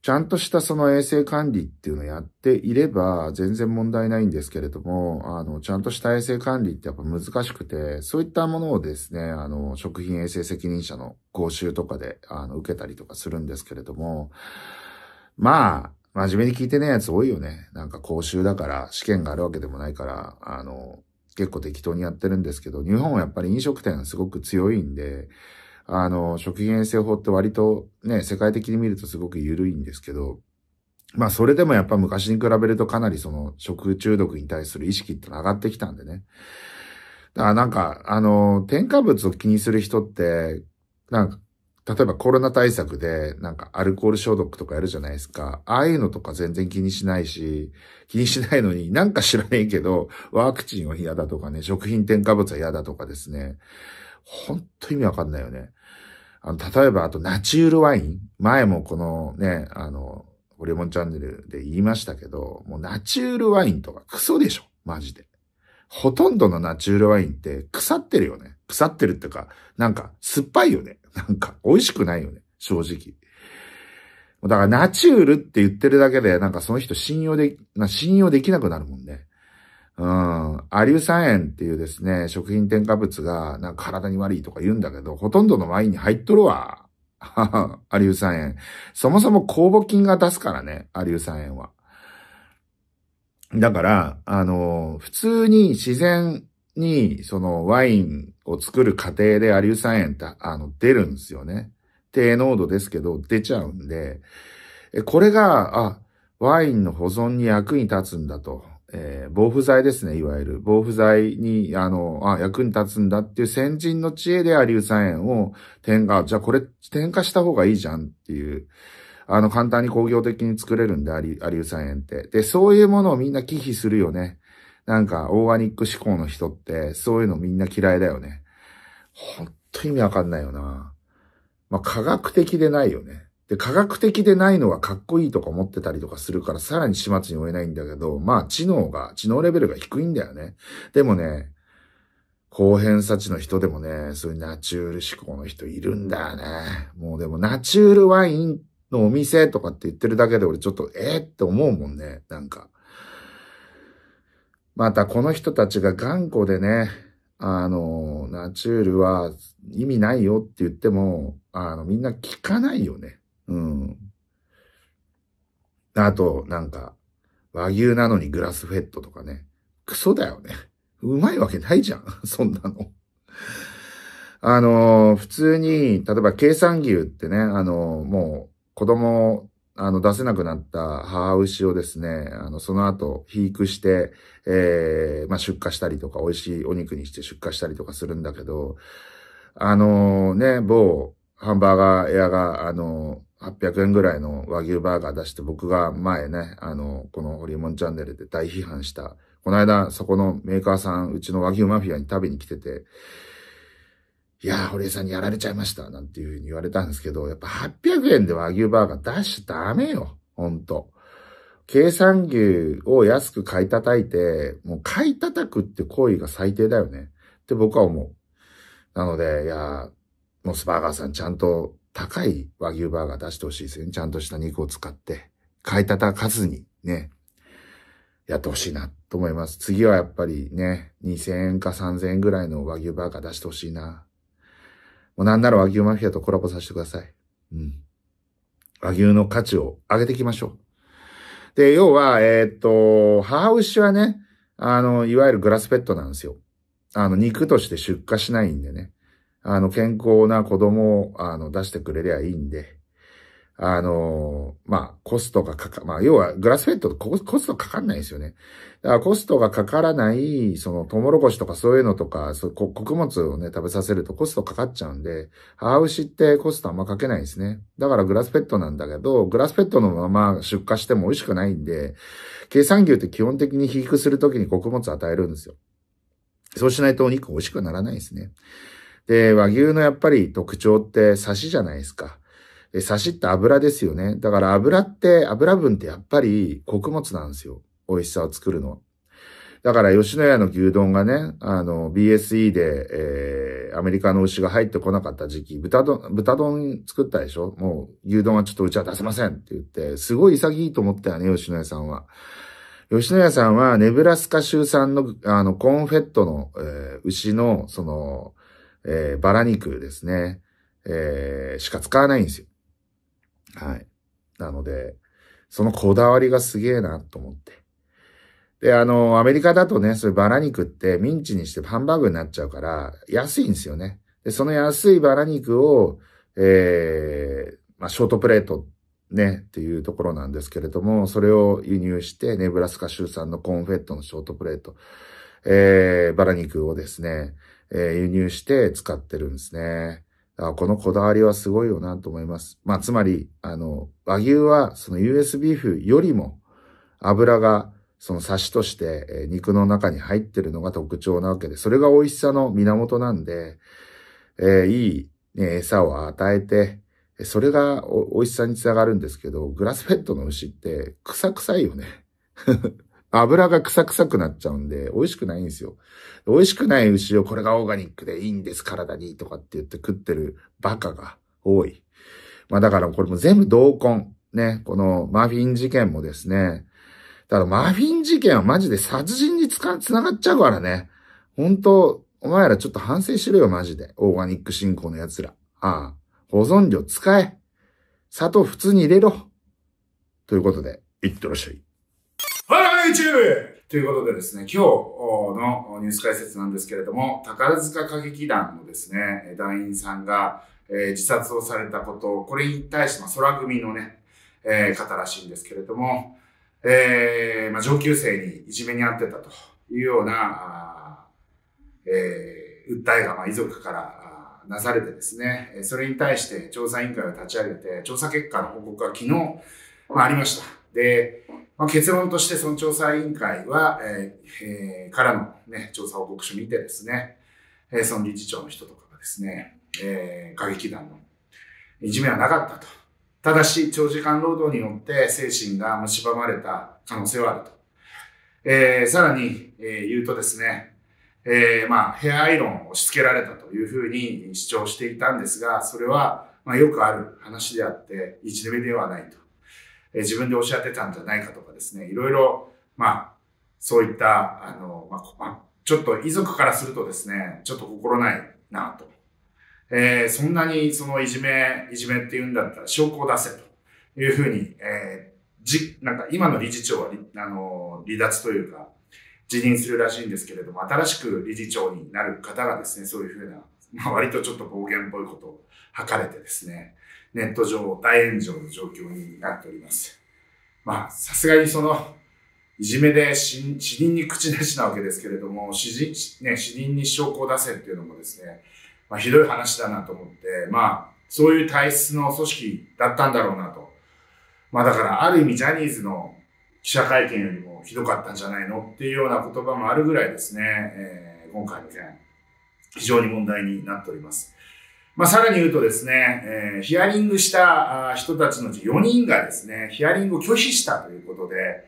ちゃんとしたその衛生管理っていうのをやっていれば全然問題ないんですけれども、あの、ちゃんとした衛生管理ってやっぱ難しくて、そういったものをですね、あの、食品衛生責任者の講習とかで、あの、受けたりとかするんですけれども、まあ、真面目に聞いてねえやつ多いよね。なんか講習だから、試験があるわけでもないから、あの、結構適当にやってるんですけど、日本はやっぱり飲食店すごく強いんで、あの、食品衛生法って割とね、世界的に見るとすごく緩いんですけど、まあそれでもやっぱ昔に比べるとかなりその食中毒に対する意識って上がってきたんでね。だからなんか、あの、添加物を気にする人って、なんか例えばコロナ対策で、なんかアルコール消毒とかやるじゃないですか。ああいうのとか全然気にしないし、気にしないのになんか知らねえけど、ワクチンは嫌だとかね、食品添加物は嫌だとかですね。ほんと意味わかんないよね。あの、例えばあとナチュールワイン。前もこのね、あの、オレモンチャンネルで言いましたけど、もうナチュールワインとかクソでしょ。マジで。ほとんどのナチュールワインって腐ってるよね。腐ってるってか、なんか酸っぱいよね。なんか、美味しくないよね。正直。だからナチュールって言ってるだけで、なんかその人信用で、な信用できなくなるもんね。うん。アリュ酸塩っていうですね、食品添加物が、なんか体に悪いとか言うんだけど、ほとんどのワインに入っとるわ。<laughs> アリュ酸塩。そもそも酵母菌が出すからね、アリュ酸塩は。だから、あの、普通に自然に、そのワインを作る過程でアリューエンって、あの、出るんですよね。低濃度ですけど、出ちゃうんで、これが、あ、ワインの保存に役に立つんだと。えー、防腐剤ですね、いわゆる。防腐剤に、あの、あ、役に立つんだっていう先人の知恵でアリューエンを添加、じゃあこれ添加した方がいいじゃんっていう。あの、簡単に工業的に作れるんで、アリューュイエンって。で、そういうものをみんな忌避するよね。なんか、オーガニック思考の人って、そういうのみんな嫌いだよね。ほんと意味わかんないよな。まあ、科学的でないよね。で、科学的でないのはかっこいいとか思ってたりとかするから、さらに始末に追えないんだけど、まあ、知能が、知能レベルが低いんだよね。でもね、後偏差値の人でもね、そういうナチュール思考の人いるんだよね。もうでも、ナチュールワインのお店とかって言ってるだけで俺ちょっと、えー、って思うもんね、なんか。またこの人たちが頑固でね、あの、ナチュールは意味ないよって言っても、あの、みんな聞かないよね。うん。あと、なんか、和牛なのにグラスフェットとかね。クソだよね。うまいわけないじゃん。<laughs> そんなの。あの、普通に、例えば、計算牛ってね、あの、もう、子供あの、出せなくなった母牛をですね、あの、その後、肥育して、えー、まあ、出荷したりとか、美味しいお肉にして出荷したりとかするんだけど、あのー、ね、某、ハンバーガー屋が、あのー、800円ぐらいの和牛バーガー出して、僕が前ね、あのー、このホリモンチャンネルで大批判した、この間、そこのメーカーさん、うちの和牛マフィアに食べに来てて、いやー、堀江さんにやられちゃいました、なんていうふうに言われたんですけど、やっぱ800円で和牛バーガー出しちゃダメよ。ほんと。計算牛を安く買い叩いて、もう買い叩くって行為が最低だよね。って僕は思う。なので、いやー、モスバーガーさんちゃんと高い和牛バーガー出してほしいですね。ちゃんとした肉を使って、買い叩かずにね、やってほしいなと思います。次はやっぱりね、2000円か3000円ぐらいの和牛バーガー出してほしいな。もうなんなら和牛マフィアとコラボさせてください。うん。和牛の価値を上げていきましょう。で、要は、えー、っと、母牛はね、あの、いわゆるグラスペットなんですよ。あの、肉として出荷しないんでね。あの、健康な子供を、あの、出してくれりゃいいんで。あのー、まあ、コストがかか、まあ、要は、グラスフェットココストかかんないですよね。だからコストがかからない、その、トウモロコシとかそういうのとか、そう穀物をね、食べさせるとコストかかっちゃうんで、母牛ってコストあんまかけないですね。だからグラスフェットなんだけど、グラスフェットのまま出荷しても美味しくないんで、計算牛って基本的に肥育するときに穀物与えるんですよ。そうしないとお肉美味しくならないですね。で、和牛のやっぱり特徴って刺しじゃないですか。え刺しった油ですよね。だから油って、油分ってやっぱり穀物なんですよ。美味しさを作るのは。だから吉野家の牛丼がね、あの、BSE で、えー、アメリカの牛が入ってこなかった時期、豚丼、豚丼作ったでしょもう、牛丼はちょっとうちは出せませんって言って、すごい潔いと思ったよね、吉野家さんは。吉野家さんは、ネブラスカ州産の、あの、コーンフェットの、えー、牛の、その、えー、バラ肉ですね、えー、しか使わないんですよ。はい。なので、そのこだわりがすげえなと思って。で、あの、アメリカだとね、そういうバラ肉ってミンチにしてハンバーグになっちゃうから、安いんですよね。で、その安いバラ肉を、ええー、まあ、ショートプレートね、っていうところなんですけれども、それを輸入して、ネブラスカ州産のコーンフェットのショートプレート、えー、バラ肉をですね、えー、輸入して使ってるんですね。あこのこだわりはすごいよなと思います。まあ、つまり、あの、和牛はその US ビーフよりも油がそのサシとして肉の中に入ってるのが特徴なわけで、それが美味しさの源なんで、えー、いい、ね、餌を与えて、それが美味しさにつながるんですけど、グラスフェッドの牛ってく臭いよね。油が臭臭くなっちゃうんで、美味しくないんですよ。美味しくない牛をこれがオーガニックでいいんです、体に、とかって言って食ってるバカが多い。まあだからこれも全部同梱。ね、このマフィン事件もですね。だからマフィン事件はマジで殺人につか、つながっちゃうからね。本当お前らちょっと反省しろよ、マジで。オーガニック進行の奴ら。ああ。保存料使え。砂糖普通に入れろ。ということで、いってらっしゃい。YouTube! ということでですね、今日のニュース解説なんですけれども、宝塚歌劇団のですね、団員さんが、えー、自殺をされたこと、これに対して、まあ、空組のね、えー、方らしいんですけれども、えー、まあ、上級生にいじめに遭ってたというような、えー、訴えが、まあ、遺族からなされてですね、それに対して調査委員会を立ち上げて、調査結果の報告が昨日、まあ、ありました。で、まあ、結論として、その調査委員会は、えーえー、からの、ね、調査報告書見てですね、えー、その理事長の人とかがですね、えー、過激団のいじめはなかったと。ただし、長時間労働によって精神が蝕まれた可能性はあると。えー、さらに、えー、言うとですね、えー、まあ、ヘアアイロンを押し付けられたというふうに主張していたんですが、それは、まあ、よくある話であって、いじめではないと。え自分でおっしゃってたんじゃないかとかですね、いろいろ、まあ、そういった、あの、まあ、ちょっと遺族からするとですね、ちょっと心ないなと。えー、そんなにそのいじめ、いじめって言うんだったら証拠を出せというふうに、えー、じ、なんか今の理事長は、あの、離脱というか、辞任するらしいんですけれども、新しく理事長になる方がですね、そういうふうなまあ、割とちょっと暴言っぽいことを吐かれてですね、ネット上大炎上の状況になっております。まあ、さすがにその、いじめで死死人に口なしなわけですけれども、死人,、ね、死人に証拠を出せっていうのもですね、まあ、ひどい話だなと思って、まあ、そういう体質の組織だったんだろうなと。まあ、だから、ある意味ジャニーズの記者会見よりもひどかったんじゃないのっていうような言葉もあるぐらいですね、えー、今回の件。非常に問題になっております。まあ、さらに言うとですね、えー、ヒアリングした人たちのうち4人がですね、ヒアリングを拒否したということで、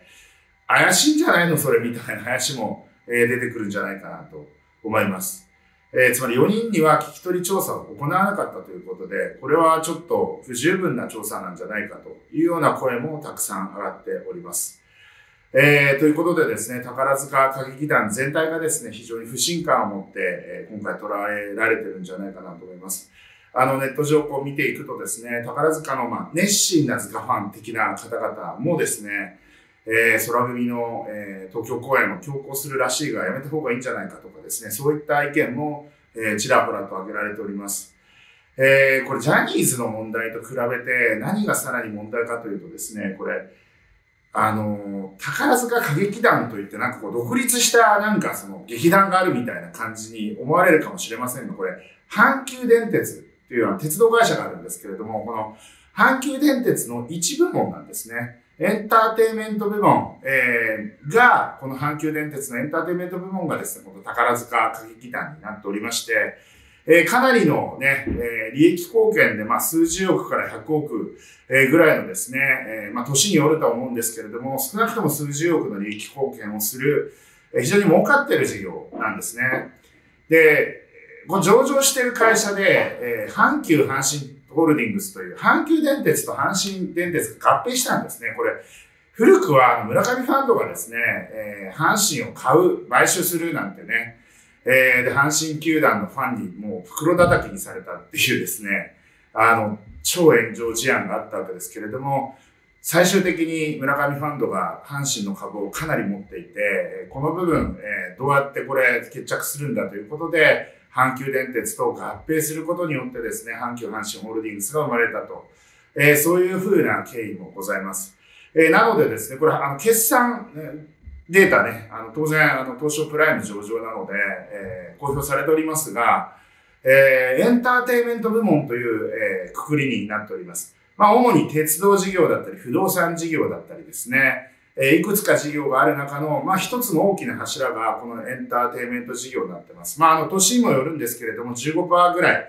怪しいんじゃないのそれみたいな <laughs> 話も、え出てくるんじゃないかなと思います。えー、つまり4人には聞き取り調査を行わなかったということで、これはちょっと不十分な調査なんじゃないかというような声もたくさん上がっております。えー、ということでですね、宝塚歌劇団全体がですね、非常に不信感を持って、えー、今回捉えられてるんじゃないかなと思います。あの、ネット上を見ていくとですね、宝塚の、まあ、熱心な塚ファン的な方々もですね、えー、空組の、えー、東京公演を強行するらしいが、やめた方がいいんじゃないかとかですね、そういった意見も、えー、ちらほらと挙げられております。えー、これ、ジャニーズの問題と比べて、何がさらに問題かというとですね、これ、あの、宝塚歌劇団といってなんかこう独立したなんかその劇団があるみたいな感じに思われるかもしれませんが、これ、阪急電鉄っていうのは鉄道会社があるんですけれども、この阪急電鉄の一部門なんですね。エンターテイメント部門、えー、が、この阪急電鉄のエンターテイメント部門がですね、この宝塚歌劇団になっておりまして、えー、かなりのね、えー、利益貢献で、まあ、数十億から100億、えー、ぐらいのですね、えー、まあ、年によるとは思うんですけれども、少なくとも数十億の利益貢献をする、えー、非常に儲かってる事業なんですね。で、上場してる会社で、えー、阪急阪神ホールディングスという、阪急電鉄と阪神電鉄が合併したんですね。これ、古くは村上ファンドがですね、えー、阪神を買う、買収するなんてね、えー、で、阪神球団のファンにもう袋叩きにされたっていうですね、あの、超炎上事案があったわけですけれども、最終的に村上ファンドが阪神の株をかなり持っていて、この部分、えー、どうやってこれ決着するんだということで、阪急電鉄と合併することによってですね、阪急阪神ホールディングスが生まれたと、えー、そういうふうな経緯もございます。えー、なのでですね、これ、あの、決算、データね、あの当然、あの東証プライム上場なので、えー、公表されておりますが、えー、エンターテイメント部門という、えー、くくりになっております。まあ、主に鉄道事業だったり、不動産事業だったりですね、えー、いくつか事業がある中の、まあ、一つの大きな柱が、このエンターテイメント事業になってます。まあ、あの、年にもよるんですけれども、15%ぐらい、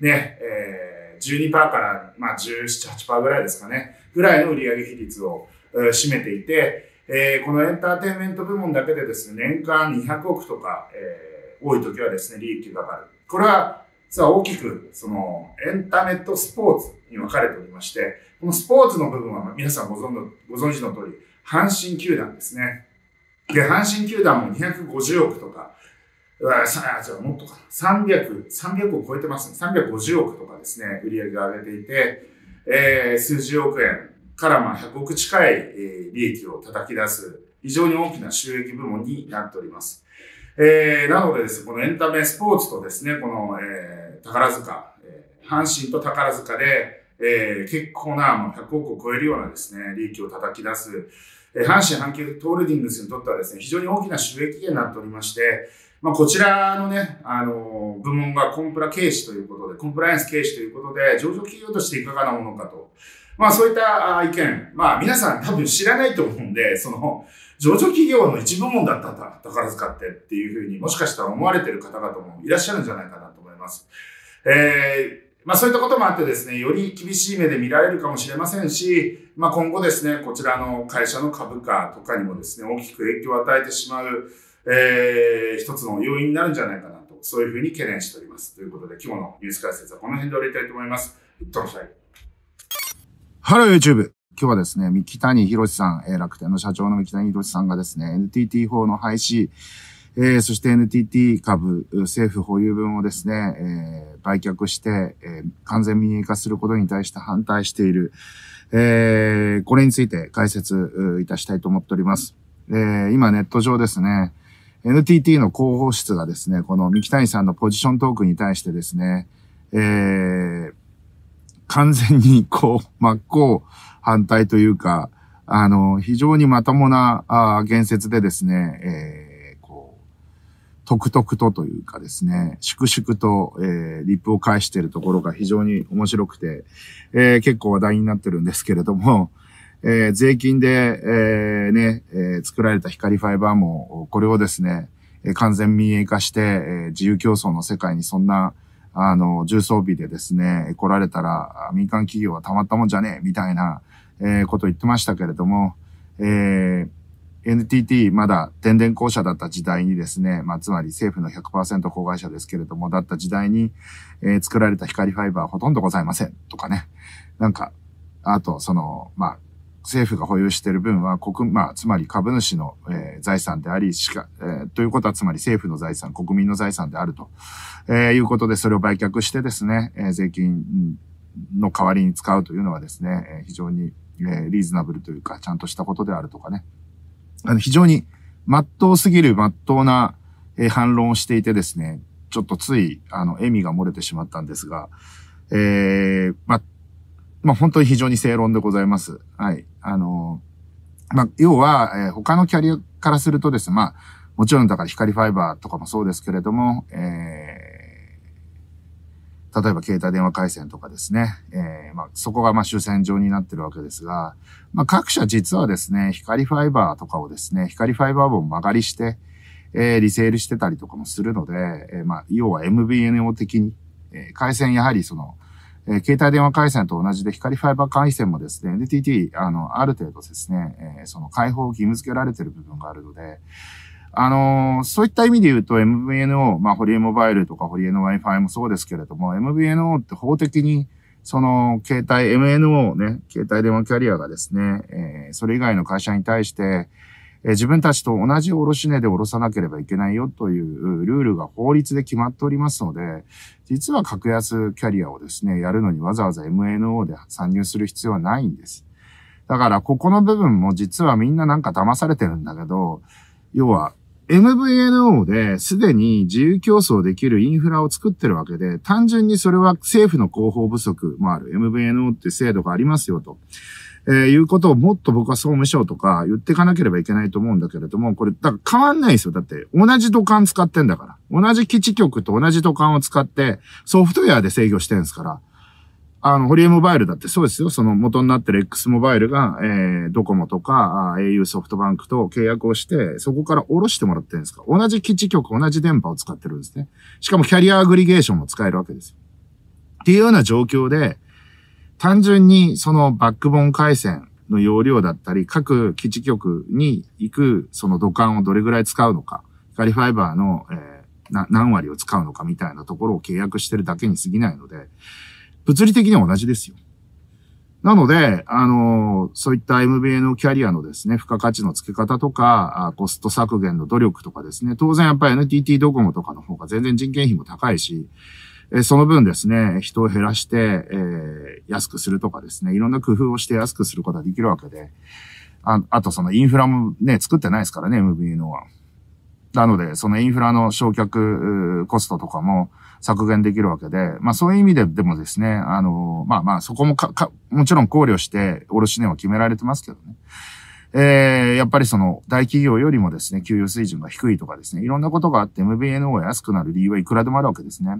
ね、えー、12%から、まあ、17、8%ぐらいですかね、ぐらいの売上比率を、えー、占めていて、えー、このエンターテインメント部門だけでですね、年間200億とか、えー、多い時はですね、利益が上がる。これは、実は大きく、その、エンタメとスポーツに分かれておりまして、このスポーツの部分は皆さんご存ご存知の通り、阪神球団ですね。で、阪神球団も250億とか、うあ、じゃあもっとかな。300、300を超えてますね。350億とかですね、売り上げが上げていて、えー、数十億円からまあ100億近い、え利益を叩き出す非常に大きな収益部門になっております。えー、なのでですね、このエンタメスポーツとですね、この、えー、宝塚、え阪神と宝塚で、えー、結構なもう100億を超えるようなですね、利益を叩き出す、えー、阪神阪急トールディングスにとってはですね、非常に大きな収益源になっておりまして、まあ、こちらのね、あの、部門がコンプラ軽視ということで、コンプライアンス軽視ということで、上場企業としていかがなものかと。まあそういった意見、まあ皆さん多分知らないと思うんで、その上場企業の一部門だったんだ、宝塚ってっていうふうにもしかしたら思われてる方々もいらっしゃるんじゃないかなと思います。えー、まあそういったこともあってですね、より厳しい目で見られるかもしれませんし、まあ今後ですね、こちらの会社の株価とかにもですね、大きく影響を与えてしまう、えー、一つの要因になるんじゃないかなと、そういうふうに懸念しております。ということで今日のニュース解説はこの辺で終わりたいと思います。いってらっしゃい。ハロー YouTube! 今日はですね、三木谷博さん、えー、楽天の社長の三木谷博さんがですね、n t t 法の廃止、えー、そして NTT 株、政府保有分をですね、えー、売却して、えー、完全民営化することに対して反対している、えー、これについて解説いたしたいと思っております。えー、今ネット上ですね、NTT の広報室がですね、この三木谷さんのポジショントークに対してですね、えー、完全にこう、真っ向反対というか、あの、非常にまともな、あ言説でですね、えー、こう、とくとくとというかですね、粛々と、えー、リップを返しているところが非常に面白くて、えー、結構話題になってるんですけれども、<laughs> えー、税金で、えー、ね、えー、作られた光ファイバーも、これをですね、完全民営化して、えー、自由競争の世界にそんな、あの、重装備でですね、来られたら、民間企業はたまったもんじゃねえ、みたいな、えことを言ってましたけれども、えー NTT まだ天然公社だった時代にですね、まあ、つまり政府の100%子会社ですけれども、だった時代に、えー、作られた光ファイバーほとんどございませんとかね。なんか、あと、その、まあ、政府が保有している分は国、まあ、つまり株主の、えー、財産であり、しか、えー、ということはつまり政府の財産、国民の財産であると、えー、いうことで、それを売却してですね、えー、税金の代わりに使うというのはですね、えー、非常に、えー、リーズナブルというか、ちゃんとしたことであるとかね、あの非常にまっとうすぎるまっとうな、えー、反論をしていてですね、ちょっとつい、あの、笑みが漏れてしまったんですが、えー、まあ、まあ本当に非常に正論でございます。はい。あのー、まあ要は、えー、他のキャリアからするとですね、まあもちろんだから光ファイバーとかもそうですけれども、えー、例えば携帯電話回線とかですね、えー、まあそこがまあ主戦場になってるわけですが、まあ各社実はですね、光ファイバーとかをですね、光ファイバーを曲がりして、えー、リセールしてたりとかもするので、えー、まあ要は MVNO 的に、えー、回線やはりその、えー、携帯電話回線と同じで光ファイバー回線もですね、NTT、あの、ある程度ですね、えー、その解放を義務付けられている部分があるので、あのー、そういった意味で言うと MVNO、まあ、ホリエモバイルとかホリエの Wi-Fi もそうですけれども、MVNO って法的に、その、携帯、MNO ね、携帯電話キャリアがですね、えー、それ以外の会社に対して、えー、自分たちと同じ卸値で卸さなければいけないよというルールが法律で決まっておりますので、実は格安キャリアをですね、やるのにわざわざ MNO で参入する必要はないんです。だから、ここの部分も実はみんななんか騙されてるんだけど、要は、MVNO ですでに自由競争できるインフラを作ってるわけで、単純にそれは政府の広報不足もある。MVNO って制度がありますよと。えー、いうことをもっと僕は総務省とか言っていかなければいけないと思うんだけれども、これ、だから変わんないですよ。だって、同じ土管使ってんだから。同じ基地局と同じ土管を使って、ソフトウェアで制御してるんですから。あの、ホリエモバイルだってそうですよ。その元になってる X モバイルが、えー、ドコモとか、au ソフトバンクと契約をして、そこから下ろしてもらってるんですか同じ基地局、同じ電波を使ってるんですね。しかもキャリアアグリゲーションも使えるわけですよ。っていうような状況で、単純にそのバックボーン回線の容量だったり、各基地局に行くその土管をどれぐらい使うのか、光ファイバーの、えー、何割を使うのかみたいなところを契約してるだけに過ぎないので、物理的には同じですよ。なので、あの、そういった MBA のキャリアのですね、付加価値の付け方とか、コスト削減の努力とかですね、当然やっぱり NTT ドコモとかの方が全然人件費も高いし、えその分ですね、人を減らして、え安くするとかですね、いろんな工夫をして安くすることができるわけで、ああとそのインフラもね、作ってないですからね、MVNO は。なので、そのインフラの焼却コストとかも削減できるわけで、まあそういう意味ででもですね、あの、まあまあそこもか、か、もちろん考慮して卸値は決められてますけどね。えー、やっぱりその大企業よりもですね、給与水準が低いとかですね、いろんなことがあって MVNO が安くなる理由はいくらでもあるわけですね。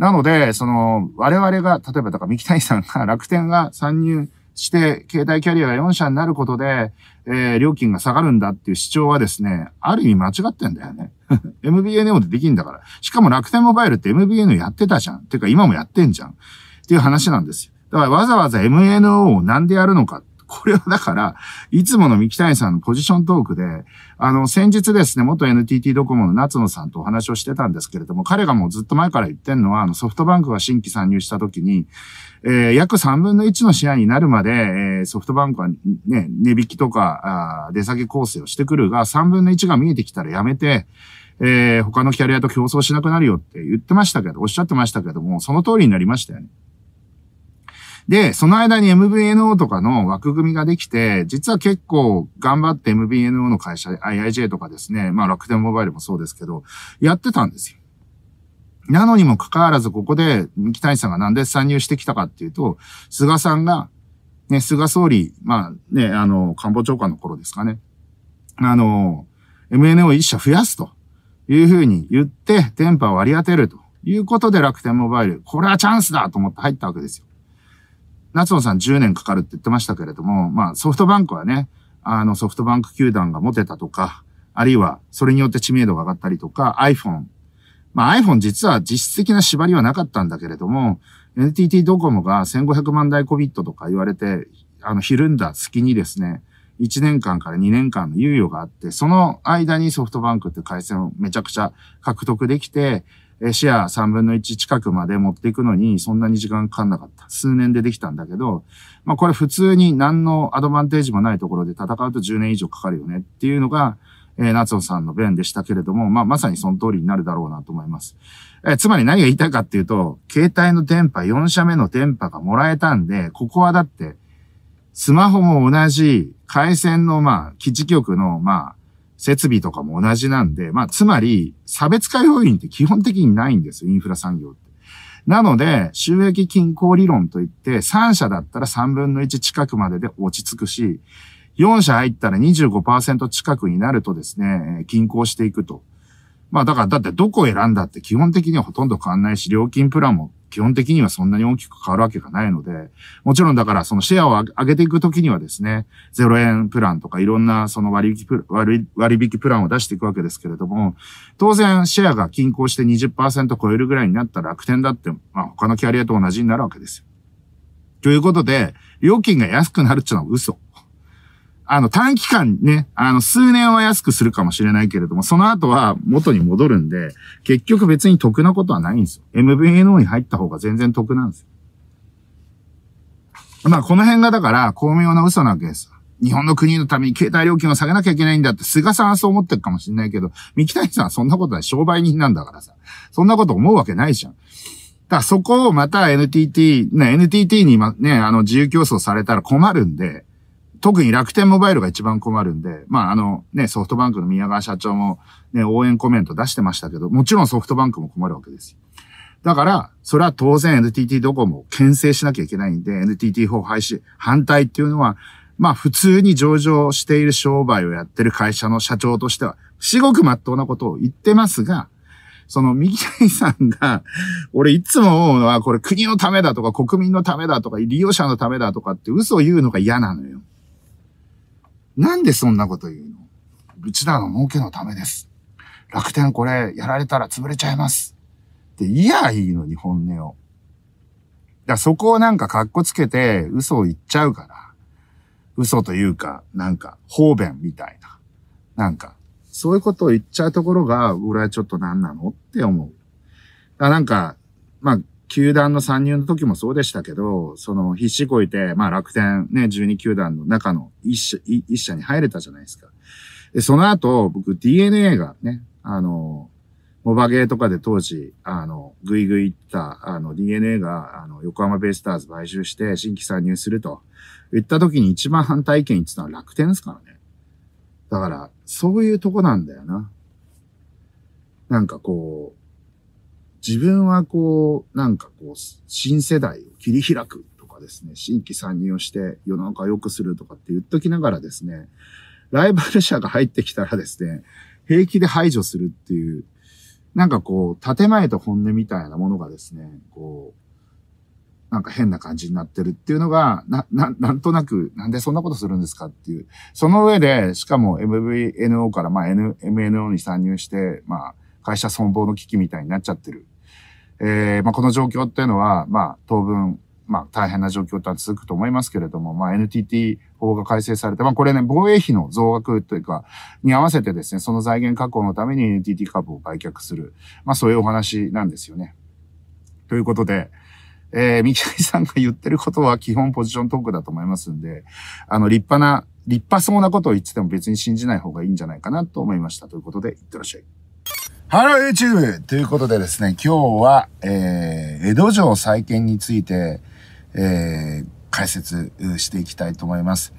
なので、その、我々が、例えばだから三木谷さんが楽天が参入して、携帯キャリアが4社になることで、えー、料金が下がるんだっていう主張はですね、ある意味間違ってんだよね。<laughs> MBNO でできんだから。しかも楽天モバイルって MBNO やってたじゃん。ていうか今もやってんじゃん。っていう話なんですよ。だからわざわざ MNO をなんでやるのか。これはだから、いつもの三木谷さんのポジショントークで、あの、先日ですね、元 NTT ドコモの夏野さんとお話をしてたんですけれども、彼がもうずっと前から言ってんのは、あの、ソフトバンクが新規参入した時に、えー、約3分の1の試合になるまで、えー、ソフトバンクはね、値引きとか、あ出下げ構成をしてくるが、3分の1が見えてきたらやめて、えー、他のキャリアと競争しなくなるよって言ってましたけど、おっしゃってましたけども、その通りになりましたよね。で、その間に MVNO とかの枠組みができて、実は結構頑張って MVNO の会社、IIJ とかですね、まあ楽天モバイルもそうですけど、やってたんですよ。なのにもかかわらず、ここで三木谷さんがなんで参入してきたかっていうと、菅さんが、ね、菅総理、まあね、あの、官房長官の頃ですかね。あの、MNO 一社増やすというふうに言って、電波を割り当てるということで楽天モバイル、これはチャンスだと思って入ったわけですよ。夏野さん10年かかるって言ってましたけれども、まあソフトバンクはね、あのソフトバンク球団が持てたとか、あるいはそれによって知名度が上がったりとか、iPhone。まあ iPhone 実は実質的な縛りはなかったんだけれども、NTT ドコモが1500万台コビットとか言われて、あの、ひるんだ隙にですね、1年間から2年間の猶予があって、その間にソフトバンクって回線をめちゃくちゃ獲得できて、シェア3分の1近くまで持っていくのに、そんなに時間かかんなかった。数年でできたんだけど、まあこれ普通に何のアドバンテージもないところで戦うと10年以上かかるよねっていうのが、えー、夏野さんの弁でしたけれども、まあ、まさにその通りになるだろうなと思います。えー、つまり何が言いたいかっていうと、携帯の電波、4社目の電波がもらえたんで、ここはだって、スマホも同じ回線の、まあ、基地局の、まあ、設備とかも同じなんで、まあ、つまり、差別化要因って基本的にないんですよ、インフラ産業って。なので、収益均衡理論といって、3社だったら3分の1近くまでで落ち着くし、4社入ったら25%近くになるとですね、均衡していくと。まあだから、だってどこを選んだって基本的にはほとんど変わんないし、料金プランも基本的にはそんなに大きく変わるわけがないので、もちろんだからそのシェアを上げていくときにはですね、0円プランとかいろんなその割引プ割引プランを出していくわけですけれども、当然シェアが均衡して20%超えるぐらいになったら楽天だって、まあ、他のキャリアと同じになるわけですよ。ということで、料金が安くなるっていうのは嘘。あの、短期間ね、あの、数年は安くするかもしれないけれども、その後は元に戻るんで、結局別に得なことはないんですよ。MVNO に入った方が全然得なんですよ。まあ、この辺がだから、巧妙な嘘なわけです。日本の国のために携帯料金を下げなきゃいけないんだって、菅さんはそう思ってるかもしれないけど、三木谷さんはそんなことない。商売人なんだからさ。そんなこと思うわけないじゃん。だからそこをまた NTT、ね、NTT にね、あの、自由競争されたら困るんで、特に楽天モバイルが一番困るんで、まああのね、ソフトバンクの宮川社長もね、応援コメント出してましたけど、もちろんソフトバンクも困るわけですよ。だから、それは当然 NTT ドコモを牽制しなきゃいけないんで、NTT 法廃止反対っていうのは、まあ普通に上場している商売をやってる会社の社長としては、至極真っ当なことを言ってますが、その右谷さんが、俺いつも思うのは、これ国のためだとか国民のためだとか利用者のためだとかって嘘を言うのが嫌なのよ。なんでそんなこと言うのうちらの儲けのためです。楽天これやられたら潰れちゃいます。って言やいいのに本音を。だそこをなんかっこつけて嘘を言っちゃうから。嘘というか、なんか方便みたいな。なんか、そういうことを言っちゃうところが、俺はちょっと何なのって思う。だなんか、まあ、球団の参入の時もそうでしたけど、その必死こいて、まあ楽天ね、12球団の中の一社、一社に入れたじゃないですか。で、その後、僕 DNA がね、あの、モバゲーとかで当時、あの、グイグイいった、あの、DNA が、あの、横浜ベイスターズ買収して、新規参入すると、言った時に一番反対意見言ってたのは楽天ですからね。だから、そういうとこなんだよな。なんかこう、自分はこう、なんかこう、新世代を切り開くとかですね、新規参入をして世の中良くするとかって言っときながらですね、ライバル社が入ってきたらですね、平気で排除するっていう、なんかこう、建前と本音みたいなものがですね、こう、なんか変な感じになってるっていうのが、な、な、なんとなく、なんでそんなことするんですかっていう。その上で、しかも MVNO から、まあ、N、MNO に参入して、まあ、会社存亡の危機みたいになっちゃってる。えー、まあ、この状況っていうのは、まあ、当分、まあ、大変な状況って続くと思いますけれども、まあ、NTT 法が改正されて、まあ、これね、防衛費の増額というか、に合わせてですね、その財源確保のために NTT 株を売却する。まあ、そういうお話なんですよね。ということで、えー、三木さんが言ってることは基本ポジショントークだと思いますんで、あの、立派な、立派そうなことを言ってても別に信じない方がいいんじゃないかなと思いました。ということで、いってらっしゃい。ハロー YouTube! ということでですね、今日は、えー、江戸城再建について、えー、解説していきたいと思います。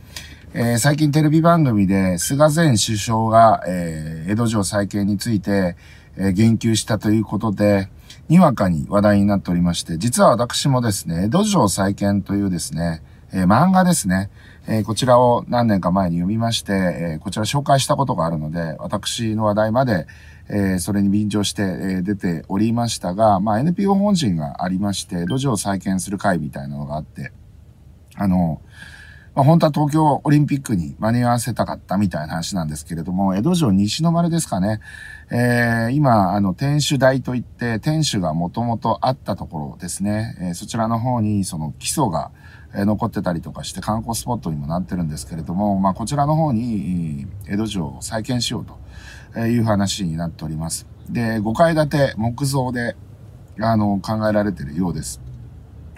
えー、最近テレビ番組で菅前首相が、えー、江戸城再建について、えー、言及したということで、にわかに話題になっておりまして、実は私もですね、江戸城再建というですね、えー、漫画ですね、えー、こちらを何年か前に読みまして、えー、こちら紹介したことがあるので、私の話題まで、えそれに便乗して、え出ておりましたが、まあ、NPO 本陣がありまして、路地を再建する会みたいなのがあって、あの、まあ、本当は東京オリンピックに間に合わせたかったみたいな話なんですけれども、江戸城西の丸ですかね。えー、今、あの、天守台といって、天守がもともとあったところですね。えー、そちらの方に、その基礎が残ってたりとかして観光スポットにもなってるんですけれども、まあ、こちらの方に江戸城を再建しようと。えいう話になっております。で、5階建て木造で、あの、考えられてるようです。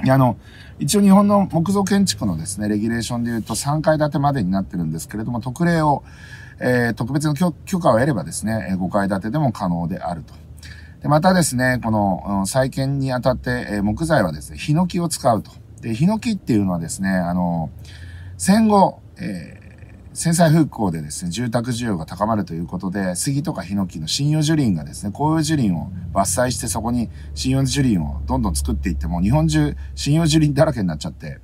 であの、一応日本の木造建築のですね、レギュレーションで言うと3階建てまでになってるんですけれども、特例を、えー、特別の許可を得ればですね、5階建てでも可能であると。でまたですね、この再建にあたって、え木材はですね、ヒノキを使うと。で、ヒノキっていうのはですね、あの、戦後、え戦災復興でですね、住宅需要が高まるということで、杉とかヒノキの信用樹林がですね、紅葉樹林を伐採してそこに信用樹林をどんどん作っていっても、日本中信用樹林だらけになっちゃって、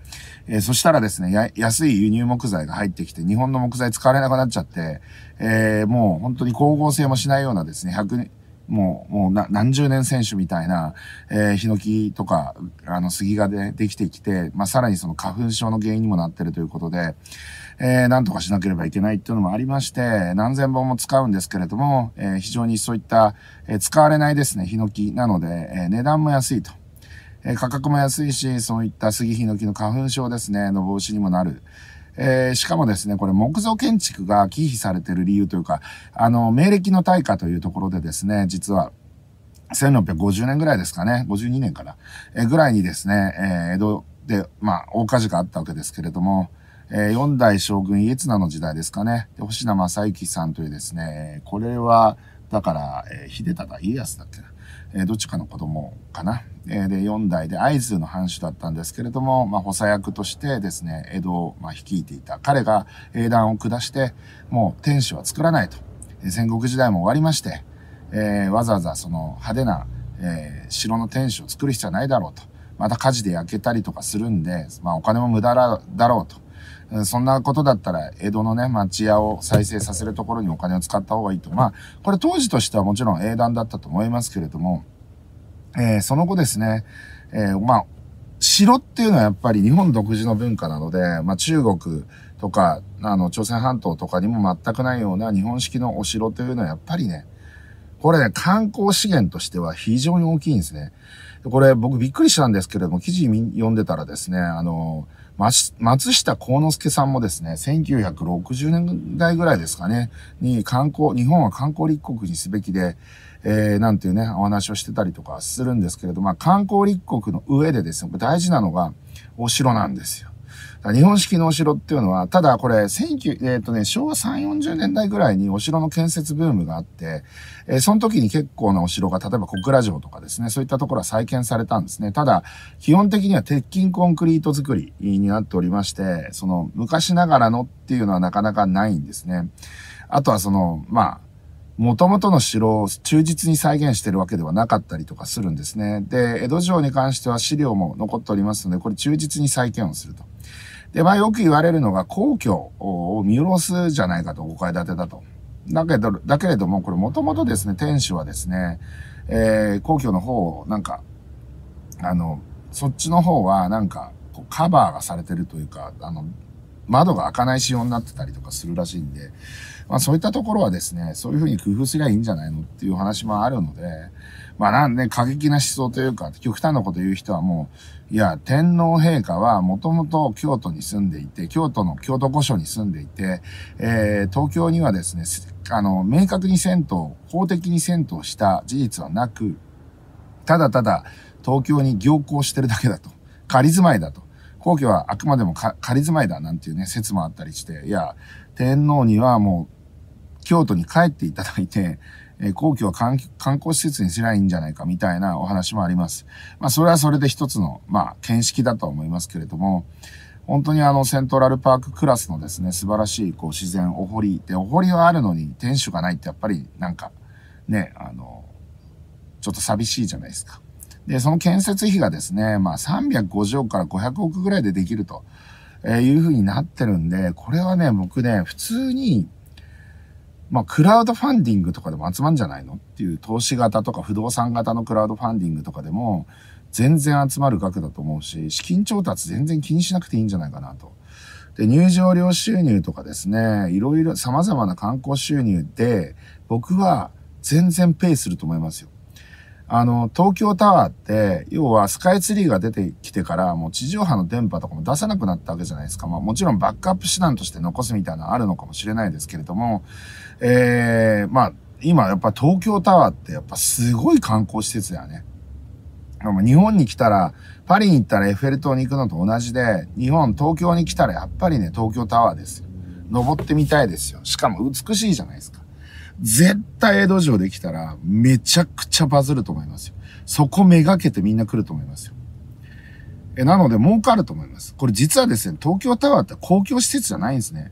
えー、そしたらですね、安い輸入木材が入ってきて、日本の木材使われなくなっちゃって、えー、もう本当に光合成もしないようなですね、100、もう、もう何十年選手みたいな、えー、ヒノキとか、あの、杉がでできてきて、まあ、さらにその花粉症の原因にもなってるということで、えー、なんとかしなければいけないっていうのもありまして、何千本も使うんですけれども、えー、非常にそういった、えー、使われないですね、ヒノキなので、えー、値段も安いと。えー、価格も安いし、そういった杉ヒノキの花粉症ですね、の防止にもなる。えー、しかもですね、これ木造建築が忌避されてる理由というか、あの、明暦の大火というところでですね、実は、1650年ぐらいですかね、52年かな、えー、ぐらいにですね、えー、江戸で、まあ、大火事があったわけですけれども、え4代将軍家綱の時代ですかね。で星名正幸さんというですね、これは、だから、えー、秀忠家康だっけな。えー、どっちかの子供かな。えー、で、4代で会津の藩主だったんですけれども、まあ、補佐役としてですね、江戸を、まあ、率いていた。彼が英断を下して、もう天守は作らないと。戦国時代も終わりまして、えー、わざわざその派手な、えー、城の天守を作る必要はないだろうと。また火事で焼けたりとかするんで、まあ、お金も無駄だろうと。そんなことだったら、江戸のね、町屋を再生させるところにお金を使った方がいいと。まあ、これ当時としてはもちろん英断だったと思いますけれども、えー、その後ですね、えー、まあ、城っていうのはやっぱり日本独自の文化なので、まあ中国とか、あの、朝鮮半島とかにも全くないような日本式のお城というのはやっぱりね、これね、観光資源としては非常に大きいんですね。これ僕びっくりしたんですけれども、記事読んでたらですね、あの、松下幸之助さんもですね、1960年代ぐらいですかね、に観光、日本は観光立国にすべきで、えー、なんていうね、お話をしてたりとかするんですけれど、まあ観光立国の上でですね、大事なのがお城なんですよ。日本式のお城っていうのは、ただこれ、19、えっ、ー、とね、昭和3、40年代ぐらいにお城の建設ブームがあって、えー、その時に結構なお城が、例えば小倉城とかですね、そういったところは再建されたんですね。ただ、基本的には鉄筋コンクリート作りになっておりまして、その昔ながらのっていうのはなかなかないんですね。あとはその、まあ、元々の城を忠実に再現してるわけではなかったりとかするんですね。で、江戸城に関しては資料も残っておりますので、これ忠実に再建をすると。で、まあよく言われるのが皇居を見下ろすじゃないかと、5階建てだと。だけど、だけれども、これもともとですね、天守はですね、えー、皇居の方をなんか、あの、そっちの方はなんか、カバーがされてるというか、あの、窓が開かない仕様になってたりとかするらしいんで、まあそういったところはですね、そういうふうに工夫すりゃいいんじゃないのっていう話もあるので、まあなんで過激な思想というか、極端なこと言う人はもう、いや、天皇陛下はもともと京都に住んでいて、京都の京都御所に住んでいて、えー、東京にはですね、あの、明確に銭湯、法的に銭湯した事実はなく、ただただ東京に行幸してるだけだと。仮住まいだと。皇居はあくまでも仮住まいだなんていうね、説もあったりして、いや、天皇にはもう京都に帰っていただいて、え皇居は観光施設にすりゃいいんじゃないかみたいなお話もあります。まあ、それはそれで一つの、まあ、見識だと思いますけれども、本当にあのセントラルパーククラスのですね、素晴らしいこう自然お堀で、お堀はあるのに天守がないってやっぱりなんかね、あの、ちょっと寂しいじゃないですか。で、その建設費がですね、まあ350億から500億ぐらいでできるというふうになってるんで、これはね、僕ね、普通にまあ、クラウドファンディングとかでも集まんじゃないのっていう投資型とか不動産型のクラウドファンディングとかでも全然集まる額だと思うし、資金調達全然気にしなくていいんじゃないかなと。で、入場料収入とかですね、いろいろ様々な観光収入で僕は全然ペイすると思いますよ。あの、東京タワーって、要はスカイツリーが出てきてから、もう地上波の電波とかも出さなくなったわけじゃないですか。まあもちろんバックアップ手段として残すみたいなのあるのかもしれないですけれども、えー、まあ、今やっぱ東京タワーってやっぱすごい観光施設だよね。日本に来たら、パリに行ったらエッフェル塔に行くのと同じで、日本、東京に来たらやっぱりね、東京タワーですよ。登ってみたいですよ。しかも美しいじゃないですか。絶対江戸城できたら、めちゃくちゃバズると思いますよ。そこめがけてみんな来ると思いますよ。え、なので儲かると思います。これ実はですね、東京タワーって公共施設じゃないんですね。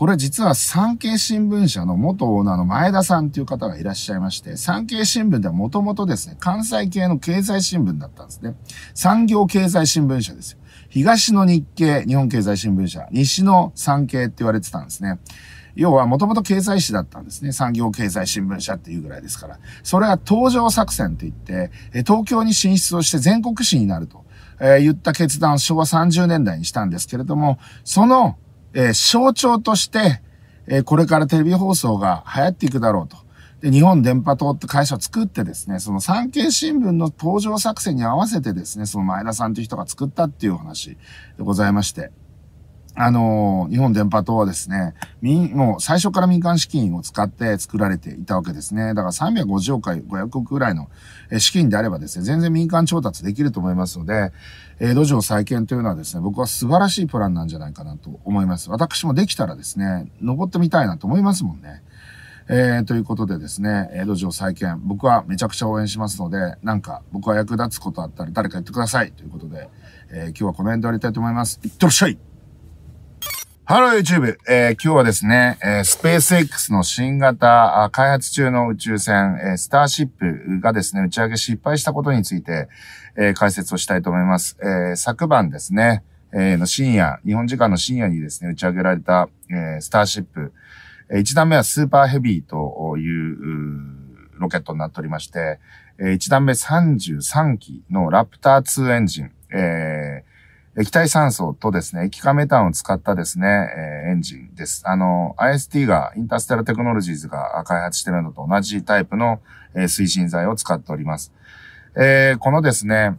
これ実は産経新聞社の元オーナーの前田さんという方がいらっしゃいまして、産経新聞ではもともとですね、関西系の経済新聞だったんですね。産業経済新聞社ですよ。東の日経、日本経済新聞社、西の産経って言われてたんですね。要はもともと経済誌だったんですね。産業経済新聞社っていうぐらいですから。それは登場作戦といって、東京に進出をして全国紙になると、えー、言った決断を昭和30年代にしたんですけれども、そのえー、象徴として、えー、これからテレビ放送が流行っていくだろうと。で、日本電波塔って会社を作ってですね、その産経新聞の登場作戦に合わせてですね、その前田さんという人が作ったっていう話でございまして。あのー、日本電波塔はですね、民、もう最初から民間資金を使って作られていたわけですね。だから350億回500億ぐらいの資金であればですね、全然民間調達できると思いますので、え土壌再建というのはですね、僕は素晴らしいプランなんじゃないかなと思います。私もできたらですね、登ってみたいなと思いますもんね。えー、ということでですね、江土壌再建、僕はめちゃくちゃ応援しますので、なんか僕は役立つことあったら誰か言ってくださいということで、えー、今日はこの辺で終わりたいと思います。いってらっしゃいハロー YouTube、えー、今日はですね、えー、スペース X の新型開発中の宇宙船、えー、スターシップがですね、打ち上げ失敗したことについて、えー、解説をしたいと思います。えー、昨晩ですね、えー、の深夜、日本時間の深夜にですね、打ち上げられた、えー、スターシップ、えー、段目はスーパーヘビーというロケットになっておりまして、えー、段目33機のラプター2エンジン、えー、液体酸素とですね、液化メタンを使ったですね、えー、エンジンです。あの、IST が、インターステラテクノロジーズが開発してるのと同じタイプの、えー、推進剤を使っております。えー、このですね、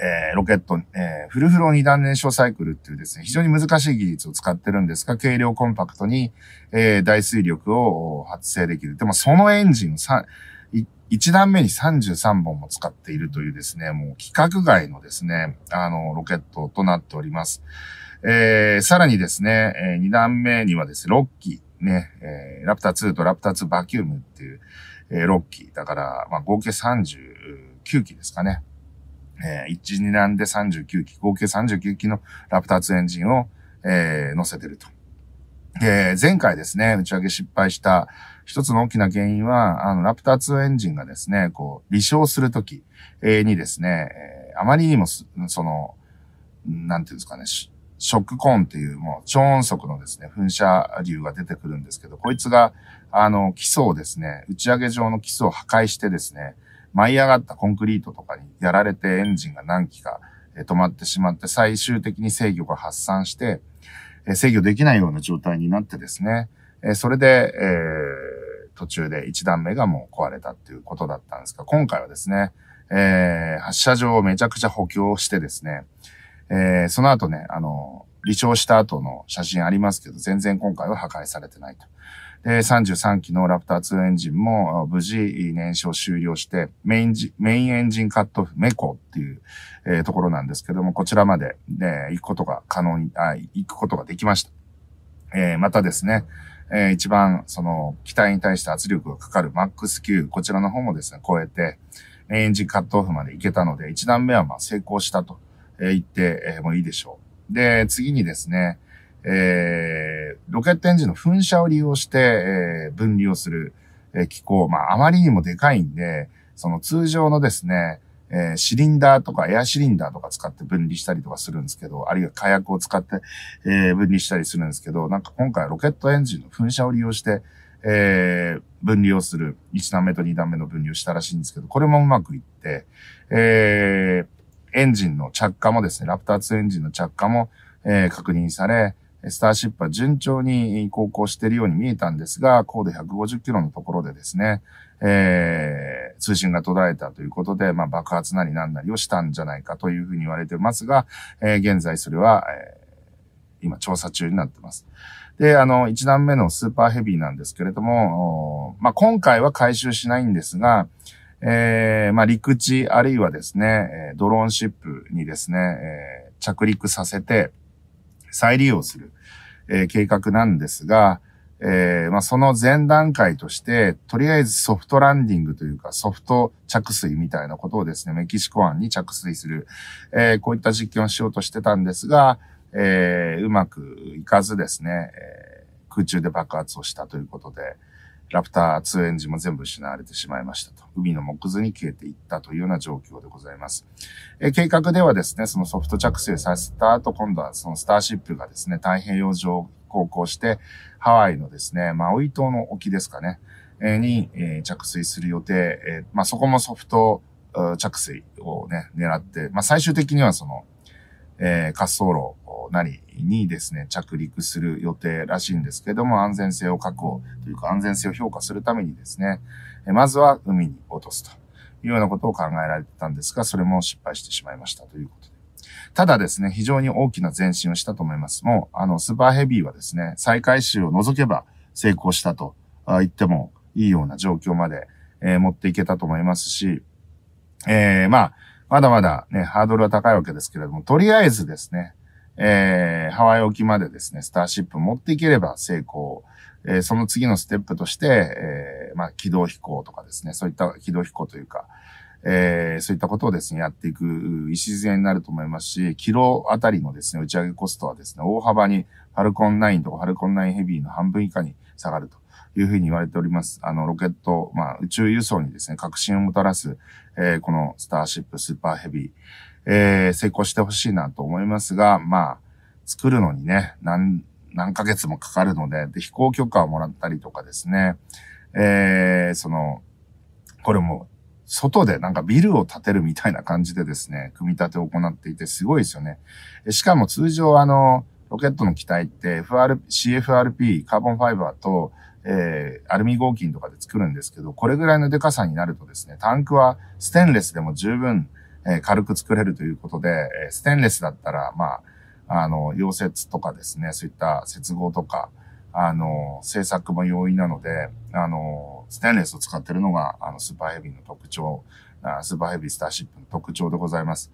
えー、ロケット、えー、フルフロー二段燃焼サイクルっていうですね、非常に難しい技術を使ってるんですが、軽量コンパクトに、えー、大水力を発生できる。でもそのエンジンを1段目に33本も使っているというですね、もう規格外のですね、あの、ロケットとなっております。えー、さらにですね、えー、2段目にはですね、6機、ね、えー、ラプター2とラプター2バキュームっていう、えー、6機。だから、まあ、合計30、機ですかね。えー、1、2段で39機、合計39機のラプター2エンジンを、えー、乗せてると。で、前回ですね、打ち上げ失敗した一つの大きな原因は、あの、ラプター2エンジンがですね、こう、離小するときにですね、えー、あまりにも、その、なんていうんですかね、ショックコーンっていう、もう超音速のですね、噴射流が出てくるんですけど、こいつが、あの、基礎をですね、打ち上げ場の基礎を破壊してですね、舞い上がったコンクリートとかにやられてエンジンが何機か止まってしまって、最終的に制御が発散して、制御できないような状態になってですね、それで、えー、途中で1段目がもう壊れたっていうことだったんですが、今回はですね、えー、発射場をめちゃくちゃ補強してですね、えー、その後ね、あの、離調した後の写真ありますけど、全然今回は破壊されてないと。で、33機のラプター2エンジンも無事燃焼終了して、メインジ、メインエンジンカットオフ、メコっていう、えー、ところなんですけども、こちらまで、ね、行くことが可能に、あ行くことができました。えー、またですね、えー、一番その機体に対して圧力がかかる MAX9、こちらの方もですね、超えて、エンジンカットオフまで行けたので、1段目はまあ成功したと言ってもいいでしょう。で、次にですね、えー、ロケットエンジンの噴射を利用して、えー、分離をする、えー、機構、まあ、あまりにもでかいんで、その通常のですね、えー、シリンダーとかエアシリンダーとか使って分離したりとかするんですけど、あるいは火薬を使って、えー、分離したりするんですけど、なんか今回ロケットエンジンの噴射を利用して、えー、分離をする、1段目と2段目の分離をしたらしいんですけど、これもうまくいって、えー、エンジンの着火もですね、ラプター2エンジンの着火も、えー、確認され、スターシップは順調に航行しているように見えたんですが、高度150キロのところでですね、えー、通信が途絶えたということで、まあ、爆発なりななりをしたんじゃないかというふうに言われてますが、えー、現在それは、えー、今調査中になってます。で、あの、1段目のスーパーヘビーなんですけれども、まあ、今回は回収しないんですが、えー、まあ、陸地あるいはですね、ドローンシップにですね、えー、着陸させて、再利用する、えー、計画なんですが、えー、まあ、その前段階として、とりあえずソフトランディングというか、ソフト着水みたいなことをですね、メキシコ湾に着水する、えー、こういった実験をしようとしてたんですが、えー、うまくいかずですね、え空中で爆発をしたということで、ラプター2エンジンも全部失われてしまいましたと。海の木図に消えていったというような状況でございます。え計画ではですね、そのソフト着生させた後、今度はそのスターシップがですね、太平洋上航行して、ハワイのですね、マウイ島の沖ですかね、えに、え着水する予定、えまあ、そこもソフト着水をね、狙って、まあ、最終的にはその、えー、滑走路なりにですね、着陸する予定らしいんですけども、安全性を確保というか安全性を評価するためにですね、えまずは海に落とすというようなことを考えられてたんですが、それも失敗してしまいましたということで。ただですね、非常に大きな前進をしたと思います。もう、あの、スーパーヘビーはですね、再回収を除けば成功したと言ってもいいような状況まで、えー、持っていけたと思いますし、えー、まあ、まだまだね、ハードルは高いわけですけれども、とりあえずですね、えー、ハワイ沖までですね、スターシップ持っていければ成功。えー、その次のステップとして、えー、まあ、軌道飛行とかですね、そういった軌道飛行というか、えー、そういったことをですね、やっていく礎になると思いますし、キロあたりのですね、打ち上げコストはですね、大幅にファルコン9とかファルコン9ヘビーの半分以下に下がると。いうふうに言われております。あの、ロケット、まあ、宇宙輸送にですね、革新をもたらす、えー、このスターシップスーパーヘビー、えー、成功してほしいなと思いますが、まあ、作るのにね、何、何ヶ月もかかるので、で、飛行許可をもらったりとかですね、えー、その、これも、外でなんかビルを建てるみたいな感じでですね、組み立てを行っていてすごいですよね。しかも通常あの、ロケットの機体って FR、CFRP、カーボンファイバーと、えー、アルミ合金とかで作るんですけど、これぐらいのデカさになるとですね、タンクはステンレスでも十分、えー、軽く作れるということで、えー、ステンレスだったら、まあ、あの、溶接とかですね、そういった接合とか、あの、製作も容易なので、あの、ステンレスを使ってるのが、あの、スーパーヘビーの特徴、スーパーヘビースターシップの特徴でございます。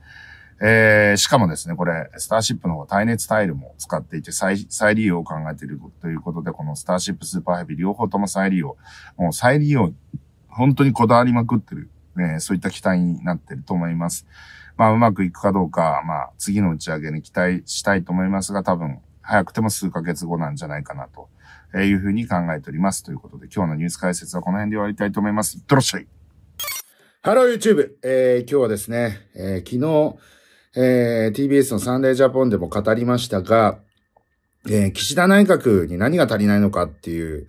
えー、しかもですね、これ、スターシップの方は耐熱タイルも使っていて再、再利用を考えているということで、このスターシップスーパーヘビ両方とも再利用。もう再利用、本当にこだわりまくってる、ね、そういった機体になってると思います。まあ、うまくいくかどうか、まあ、次の打ち上げに期待したいと思いますが、多分、早くても数ヶ月後なんじゃないかなというふうに考えております。ということで、今日のニュース解説はこの辺で終わりたいと思います。いってらっしゃい。ハロー YouTube。えー、今日はですね、えー、昨日、えー、TBS のサンデージャポンでも語りましたが、えー、岸田内閣に何が足りないのかっていう、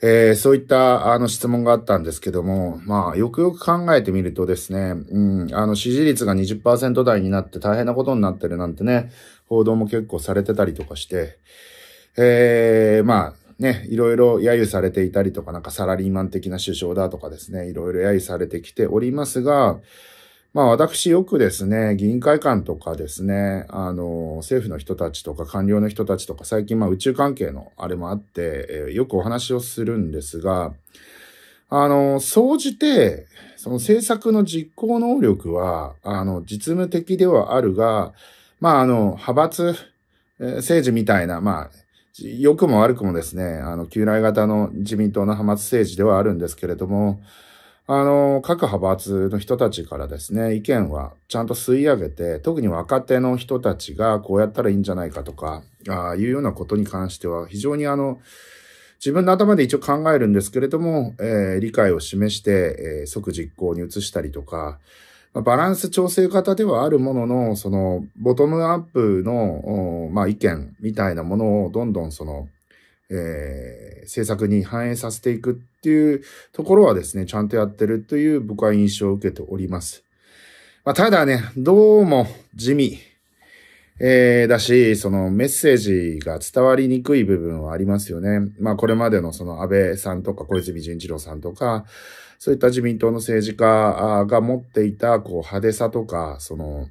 えー、そういったあの質問があったんですけども、まあ、よくよく考えてみるとですね、うん、あの、支持率が20%台になって大変なことになってるなんてね、報道も結構されてたりとかして、えー、まあ、ね、いろいろ揶揄されていたりとか、なんかサラリーマン的な首相だとかですね、いろいろ揶揄されてきておりますが、まあ私よくですね、議員会館とかですね、あの、政府の人たちとか官僚の人たちとか、最近まあ宇宙関係のあれもあって、えー、よくお話をするんですが、あの、総じて、その政策の実行能力は、あの、実務的ではあるが、まああの、派閥、えー、政治みたいな、まあ、良くも悪くもですね、あの、旧来型の自民党の派閥政治ではあるんですけれども、あの、各派閥の人たちからですね、意見はちゃんと吸い上げて、特に若手の人たちがこうやったらいいんじゃないかとか、ああいうようなことに関しては、非常にあの、自分の頭で一応考えるんですけれども、えー、理解を示して、えー、即実行に移したりとか、まあ、バランス調整型ではあるものの、その、ボトムアップの、まあ、意見みたいなものをどんどんその、えー、政策に反映させていくっていうところはですね、ちゃんとやってるという僕は印象を受けております。まあ、ただね、どうも地味、えー、だし、そのメッセージが伝わりにくい部分はありますよね。まあこれまでのその安倍さんとか小泉純一郎さんとか、そういった自民党の政治家が持っていたこう派手さとか、その、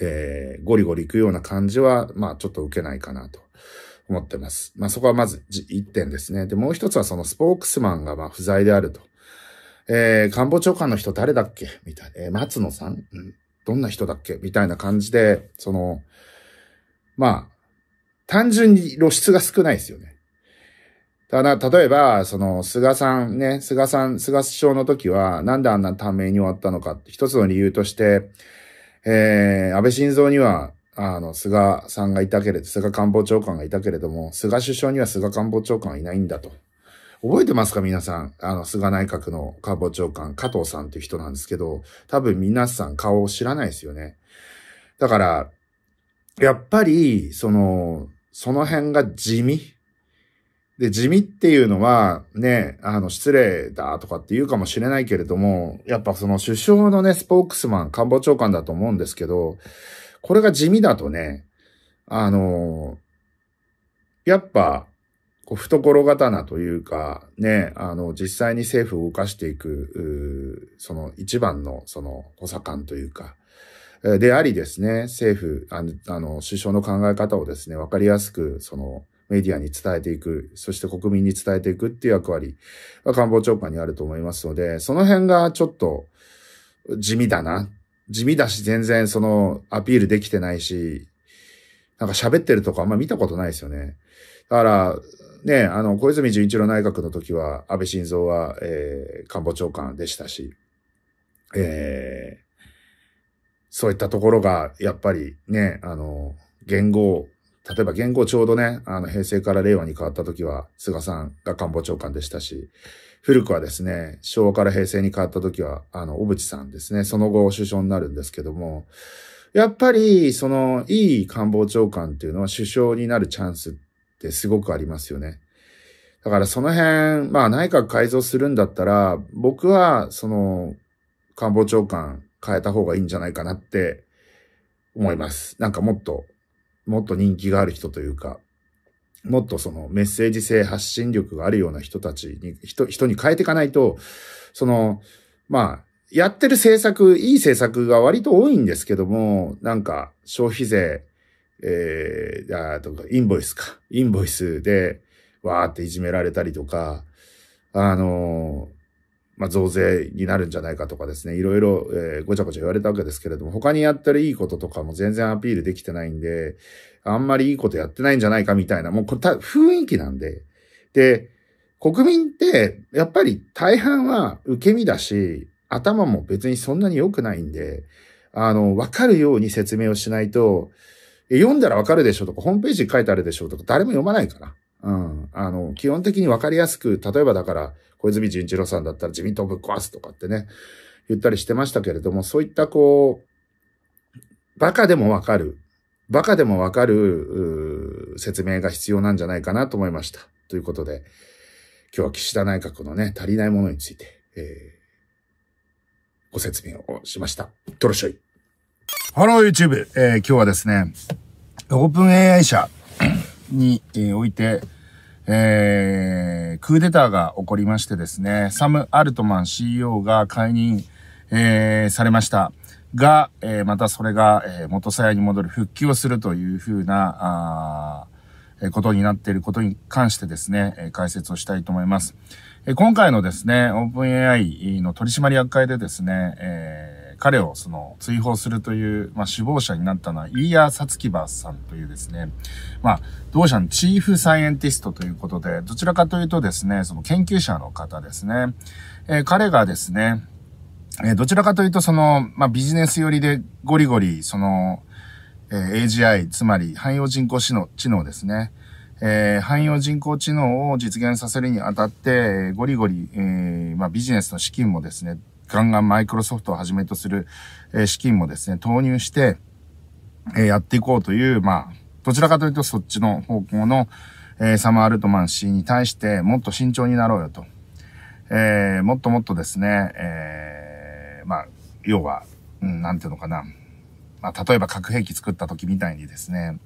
えー、ゴリゴリ行くような感じは、まあちょっと受けないかなと。思ってます。まあ、そこはまず1点ですね。で、もう一つはそのスポークスマンがま不在であると。えー、官房長官の人誰だっけみたいな。えー、松野さん、うん、どんな人だっけみたいな感じで、その、まあ、単純に露出が少ないですよね。ただ、例えば、その、菅さんね、菅さん、菅首相の時は、なんであんな短命に終わったのかって、一つの理由として、えー、安倍晋三にはあの、菅さんがいたけれど、菅官房長官がいたけれども、菅首相には菅官房長官はいないんだと。覚えてますか皆さん。あの、菅内閣の官房長官、加藤さんっていう人なんですけど、多分皆さん顔を知らないですよね。だから、やっぱり、その、その辺が地味。で、地味っていうのは、ね、あの、失礼だとかって言うかもしれないけれども、やっぱその首相のね、スポークスマン、官房長官だと思うんですけど、これが地味だとね、あのー、やっぱ、こう懐刀というか、ね、あの、実際に政府を動かしていく、その一番の、その、補佐官というか、でありですね、政府、あの、あの首相の考え方をですね、わかりやすく、その、メディアに伝えていく、そして国民に伝えていくっていう役割は官房長官にあると思いますので、その辺がちょっと地味だなっ地味だし、全然その、アピールできてないし、なんか喋ってるとかあんま見たことないですよね。だから、ね、あの、小泉純一郎内閣の時は、安倍晋三は、えー、官房長官でしたし、えー、そういったところが、やっぱりね、あの、言語、例えば言語ちょうどね、あの、平成から令和に変わった時は、菅さんが官房長官でしたし、古くはですね、昭和から平成に変わった時は、あの、小渕さんですね、その後首相になるんですけども、やっぱり、その、いい官房長官っていうのは首相になるチャンスってすごくありますよね。だからその辺、まあ内閣改造するんだったら、僕は、その、官房長官変えた方がいいんじゃないかなって思います。なんかもっと、もっと人気がある人というか、もっとそのメッセージ性、発信力があるような人たちに、人、人に変えていかないと、その、まあ、やってる政策、いい政策が割と多いんですけども、なんか、消費税、えー、あとか、インボイスか。インボイスで、わーっていじめられたりとか、あのーまあ、増税になるんじゃないかとかですね、いろいろ、えー、ごちゃごちゃ言われたわけですけれども、他にやったらいいこととかも全然アピールできてないんで、あんまりいいことやってないんじゃないかみたいな、もうこれた雰囲気なんで。で、国民って、やっぱり大半は受け身だし、頭も別にそんなに良くないんで、あの、わかるように説明をしないと、読んだらわかるでしょとか、ホームページ書いてあるでしょうとか、誰も読まないから。うん。あの、基本的にわかりやすく、例えばだから、小泉純一郎さんだったら自民党ぶっ壊すとかってね、言ったりしてましたけれども、そういったこう、バカでもわかる、バカでもわかる、説明が必要なんじゃないかなと思いました。ということで、今日は岸田内閣のね、足りないものについて、えー、ご説明をしました。とろしょい。ハロー YouTube、えー、今日はですね、オープン AI 社、に、おいて、えー、クーデターが起こりましてですね、サム・アルトマン CEO が解任、えー、されました。が、えー、またそれが、えー、元さやに戻る復帰をするというふうな、あえことになっていることに関してですね、え解説をしたいと思います。え今回のですね、OpenAI の取締役会でですね、えー彼をその追放するという、まあ、首謀者になったのは、イーヤー・サツキバーさんというですね、まあ、同社のチーフサイエンティストということで、どちらかというとですね、その研究者の方ですね、えー、彼がですね、えー、どちらかというとその、まあ、ビジネス寄りでゴリゴリ、その、えー、AGI、つまり汎用人工知能知能ですね、えー、汎用人工知能を実現させるにあたって、ゴリゴリ、えーまあ、ビジネスの資金もですね、ガンガンマイクロソフトをはじめとする、え資金もですね、投入して、えやっていこうという、まあ、どちらかというとそっちの方向の、えサマー・ルトマン氏に対してもっと慎重になろうよと。えー、もっともっとですね、えー、まあ、要は、うん、なんていうのかな。まあ、例えば核兵器作った時みたいにですね、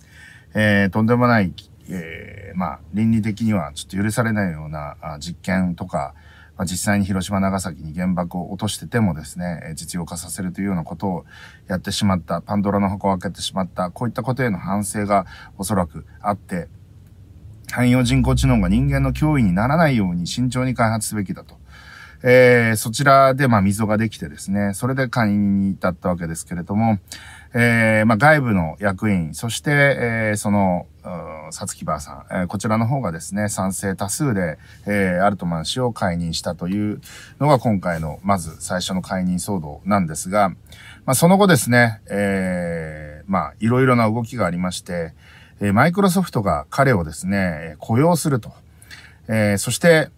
えー、とんでもない、えー、まあ、倫理的にはちょっと許されないような実験とか、まあ、実際に広島、長崎に原爆を落としててもですね、実用化させるというようなことをやってしまった、パンドラの箱を開けてしまった、こういったことへの反省がおそらくあって、汎用人工知能が人間の脅威にならないように慎重に開発すべきだと。えー、そちらで、まあ、溝ができてですね、それで会員に至ったわけですけれども、えー、まあ、外部の役員、そして、えー、その、サツキバーさん、えー、こちらの方がですね、賛成多数で、えー、アルトマン氏を解任したというのが今回の、まず最初の解任騒動なんですが、まあ、その後ですね、えー、まあ、いろいろな動きがありまして、えー、マイクロソフトが彼をですね、雇用すると。えー、そして、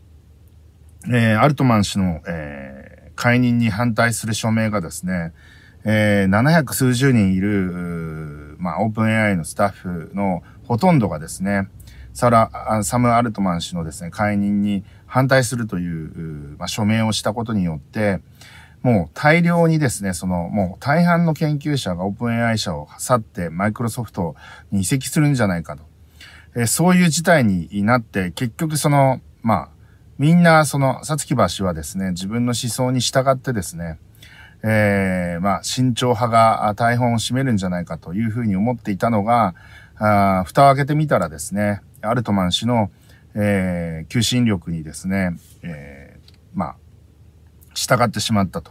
えー、アルトマン氏の、えー、解任に反対する署名がですね、えー、700数十人いる、まあ、オープン AI のスタッフのほとんどがですね、サラ、サム・アルトマン氏のですね、解任に反対するという、まあ、署名をしたことによって、もう大量にですね、その、もう大半の研究者がオープン AI 社を去ってマイクロソフトに移籍するんじゃないかと。えー、そういう事態になって、結局その、まあ、みんな、その、さつき橋はですね、自分の思想に従ってですね、えー、まあ、慎重派が大本を占めるんじゃないかというふうに思っていたのが、あ蓋を開けてみたらですね、アルトマン氏の、えー、求心力にですね、えー、まあ、従ってしまったと。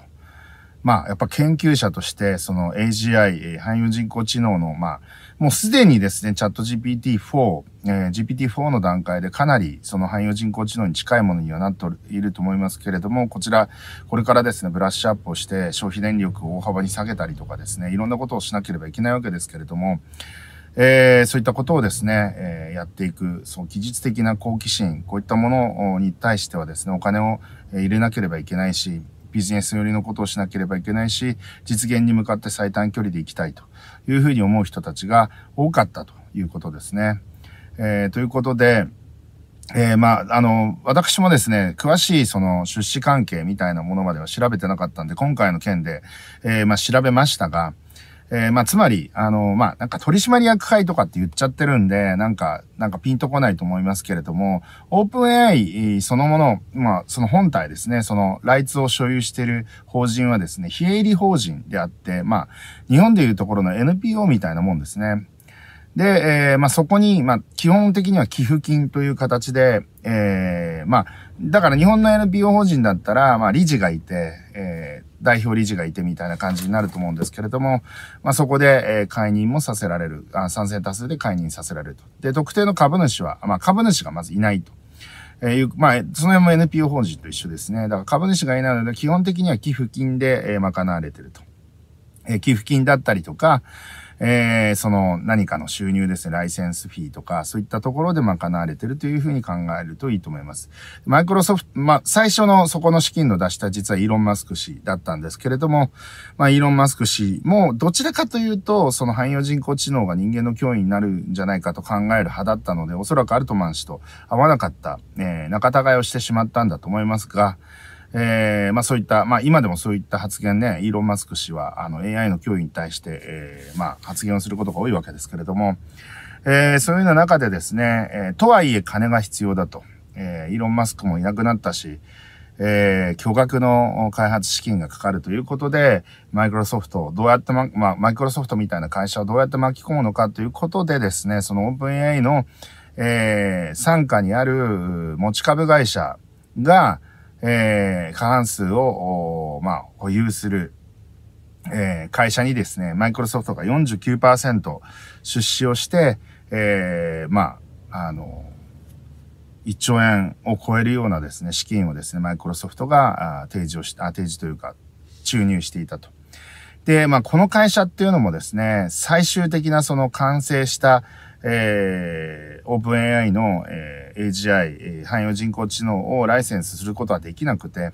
まあ、やっぱ研究者として、その AGI、汎用人工知能の、まあ、もうすでにですね、チャット GPT-4、えー、GPT-4 の段階でかなりその汎用人工知能に近いものにはなっていると思いますけれども、こちら、これからですね、ブラッシュアップをして消費電力を大幅に下げたりとかですね、いろんなことをしなければいけないわけですけれども、えー、そういったことをですね、えー、やっていく、そう、技術的な好奇心、こういったものに対してはですね、お金を入れなければいけないし、ビジネス寄りのことをしなければいけないし、実現に向かって最短距離で行きたいと。いうふうに思う人たちが多かったということですね。えー、ということで、えー、まあ、あの、私もですね、詳しいその出資関係みたいなものまでは調べてなかったんで、今回の件で、えー、まあ、調べましたが、えー、まあ、つまり、あの、まあ、なんか取締役会とかって言っちゃってるんで、なんか、なんかピンとこないと思いますけれども、オープン AI そのもの、まあ、その本体ですね、そのライツを所有している法人はですね、非営利法人であって、まあ、日本でいうところの NPO みたいなもんですね。で、えー、まあ、そこに、まあ、基本的には寄付金という形で、えー、まあ、だから日本の NPO 法人だったら、まあ理事がいて、えー、代表理事がいてみたいな感じになると思うんですけれども、まあそこで、えー、解任もさせられるあ、賛成多数で解任させられると。で、特定の株主は、まあ株主がまずいないと。えー、まあ、その辺も NPO 法人と一緒ですね。だから株主がいないので、基本的には寄付金で、えー、賄われてると。えー、寄付金だったりとか、えー、その何かの収入ですね、ライセンスフィーとか、そういったところで賄われてるというふうに考えるといいと思います。マイクロソフト、まあ、最初のそこの資金の出した実はイーロン・マスク氏だったんですけれども、まあ、イーロン・マスク氏もどちらかというと、その汎用人工知能が人間の脅威になるんじゃないかと考える派だったので、おそらくアルトマン氏と合わなかった、えー、仲違いをしてしまったんだと思いますが、えー、まあそういった、まあ今でもそういった発言ね、イーロン・マスク氏は、あの AI の脅威に対して、えー、まあ発言をすることが多いわけですけれども、えー、そういうような中でですね、えー、とはいえ金が必要だと、えー、イーロン・マスクもいなくなったし、えー、巨額の開発資金がかかるということで、マイクロソフトをどうやってま、まあ、マイクロソフトみたいな会社をどうやって巻き込むのかということでですね、そのオープン AI の、えー、傘下にある持ち株会社が、えー、過半数を、まあ、保有する、えー、会社にですね、マイクロソフトが49%出資をして、えー、まあ、あの、1兆円を超えるようなですね、資金をですね、マイクロソフトが提示をした、提示というか、注入していたと。で、まあ、この会社っていうのもですね、最終的なその完成した、えー、オープン AI の、えー、AGI、えー、汎用人工知能をライセンスすることはできなくて、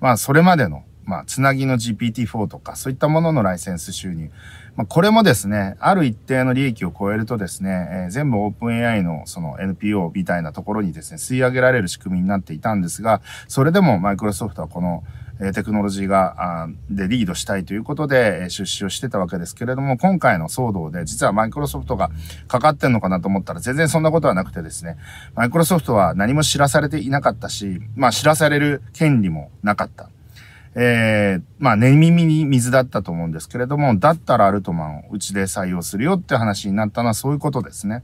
まあ、それまでの、まあ、つなぎの GPT-4 とか、そういったもののライセンス収入。まあ、これもですね、ある一定の利益を超えるとですね、えー、全部オープン AI のその NPO みたいなところにですね、吸い上げられる仕組みになっていたんですが、それでもマイクロソフトはこの、えテクノロジーが、でリードしたいということで、出資をしてたわけですけれども、今回の騒動で、実はマイクロソフトがかかってんのかなと思ったら、全然そんなことはなくてですね、マイクロソフトは何も知らされていなかったし、まあ知らされる権利もなかった。えー、まあ、寝耳に水だったと思うんですけれども、だったらアルトマンをうちで採用するよって話になったのはそういうことですね。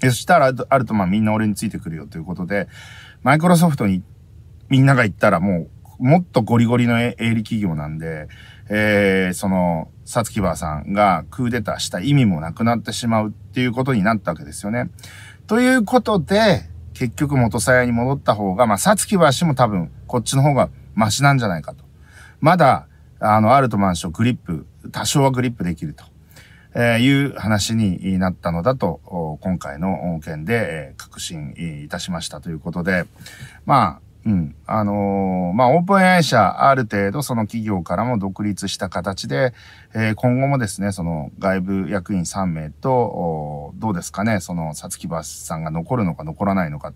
そしたらアルトマンみんな俺についてくるよということで、マイクロソフトにみんなが行ったらもうもっとゴリゴリの営利企業なんで、えー、その、サツキバーさんがクーデターした意味もなくなってしまうっていうことになったわけですよね。ということで、結局元さやに戻った方が、まあ、サツキバー氏も多分、こっちの方がマシなんじゃないかと。まだ、あの、アルトマン氏をグリップ、多少はグリップできると。えー、いう話になったのだと、今回の件で、えー、確信いたしましたということで、まあ、うん。あのー、まあ、オープン AI 社、ある程度その企業からも独立した形で、えー、今後もですね、その外部役員3名と、どうですかね、その、さつきスさんが残るのか残らないのか。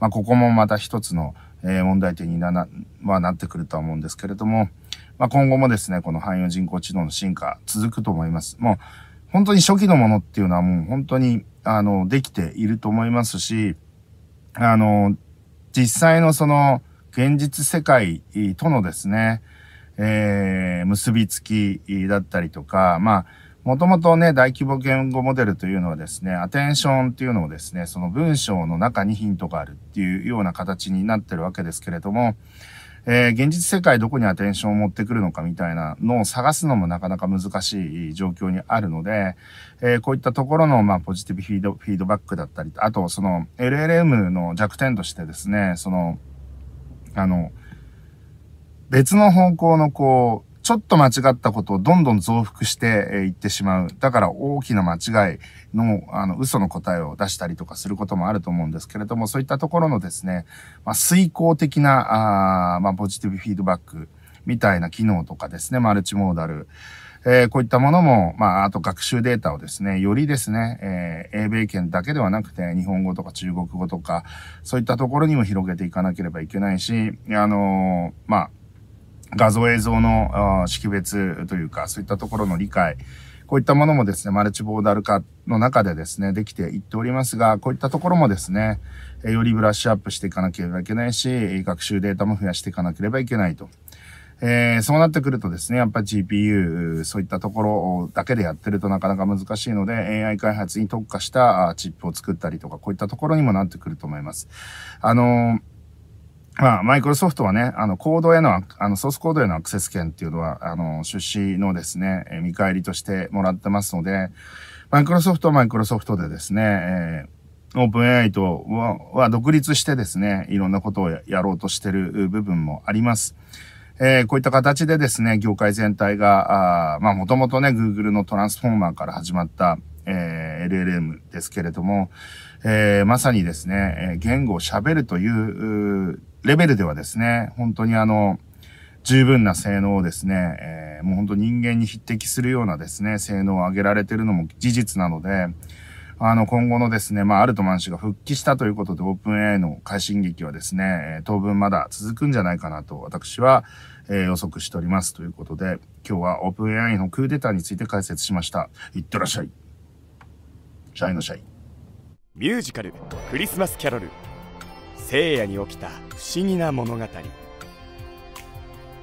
まあ、ここもまた一つの、えー、問題点にな、な、はなってくるとは思うんですけれども、まあ、今後もですね、この汎用人工知能の進化、続くと思います。もう、本当に初期のものっていうのはもう本当に、あの、できていると思いますし、あの、実際のその現実世界とのですね、えー、結びつきだったりとか、まあ、もともとね、大規模言語モデルというのはですね、アテンションっていうのをですね、その文章の中にヒントがあるっていうような形になってるわけですけれども、えー、現実世界どこにアテンションを持ってくるのかみたいなのを探すのもなかなか難しい状況にあるので、えー、こういったところの、まあ、ポジティブフィード、フィードバックだったり、あと、その、LLM の弱点としてですね、その、あの、別の方向のこう、ちょっと間違ったことをどんどん増幅していってしまう。だから大きな間違いの、あの、嘘の答えを出したりとかすることもあると思うんですけれども、そういったところのですね、まあ、遂行的な、あまあ、ポジティブフィードバックみたいな機能とかですね、マルチモーダル、えー、こういったものも、まあ、あと学習データをですね、よりですね、えー、英米圏だけではなくて、日本語とか中国語とか、そういったところにも広げていかなければいけないし、あのー、まあ、画像映像の識別というか、そういったところの理解、こういったものもですね、マルチボーダル化の中でですね、できていっておりますが、こういったところもですね、よりブラッシュアップしていかなければいけないし、学習データも増やしていかなければいけないと。えー、そうなってくるとですね、やっぱ GPU、そういったところだけでやってるとなかなか難しいので、AI 開発に特化したチップを作ったりとか、こういったところにもなってくると思います。あのーまあ、マイクロソフトはね、あの、コードへの、あの、ソースコードへのアクセス権っていうのは、あの、出資のですね、え見返りとしてもらってますので、マイクロソフトはマイクロソフトでですね、えー、オープン AI とは独立してですね、いろんなことをやろうとしてる部分もあります。えー、こういった形でですね、業界全体が、あまあ、もともとね、Google のトランスフォーマーから始まった、えー、LLM ですけれども、えー、まさにですね、言語を喋るというレベルではですね、本当にあの、十分な性能をですね、えー、もう本当人間に匹敵するようなですね、性能を上げられてるのも事実なので、あの、今後のですね、まあ、アルトマン氏が復帰したということで、オープン AI の快進撃はですね、当分まだ続くんじゃないかなと、私は、えー、予測しております。ということで、今日はオープン AI のクーデターについて解説しました。いってらっしゃい。シャイのシャイ。ミュージカル、クリスマスキャロル。聖夜に起きた不思議な物語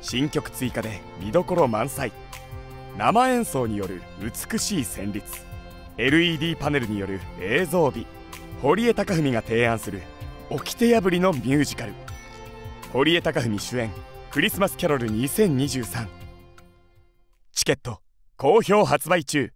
新曲追加で見どころ満載生演奏による美しい旋律 LED パネルによる映像美堀江貴文が提案する掟破りのミュージカル堀江貴文主演「クリスマスキャロル2023」チケット好評発売中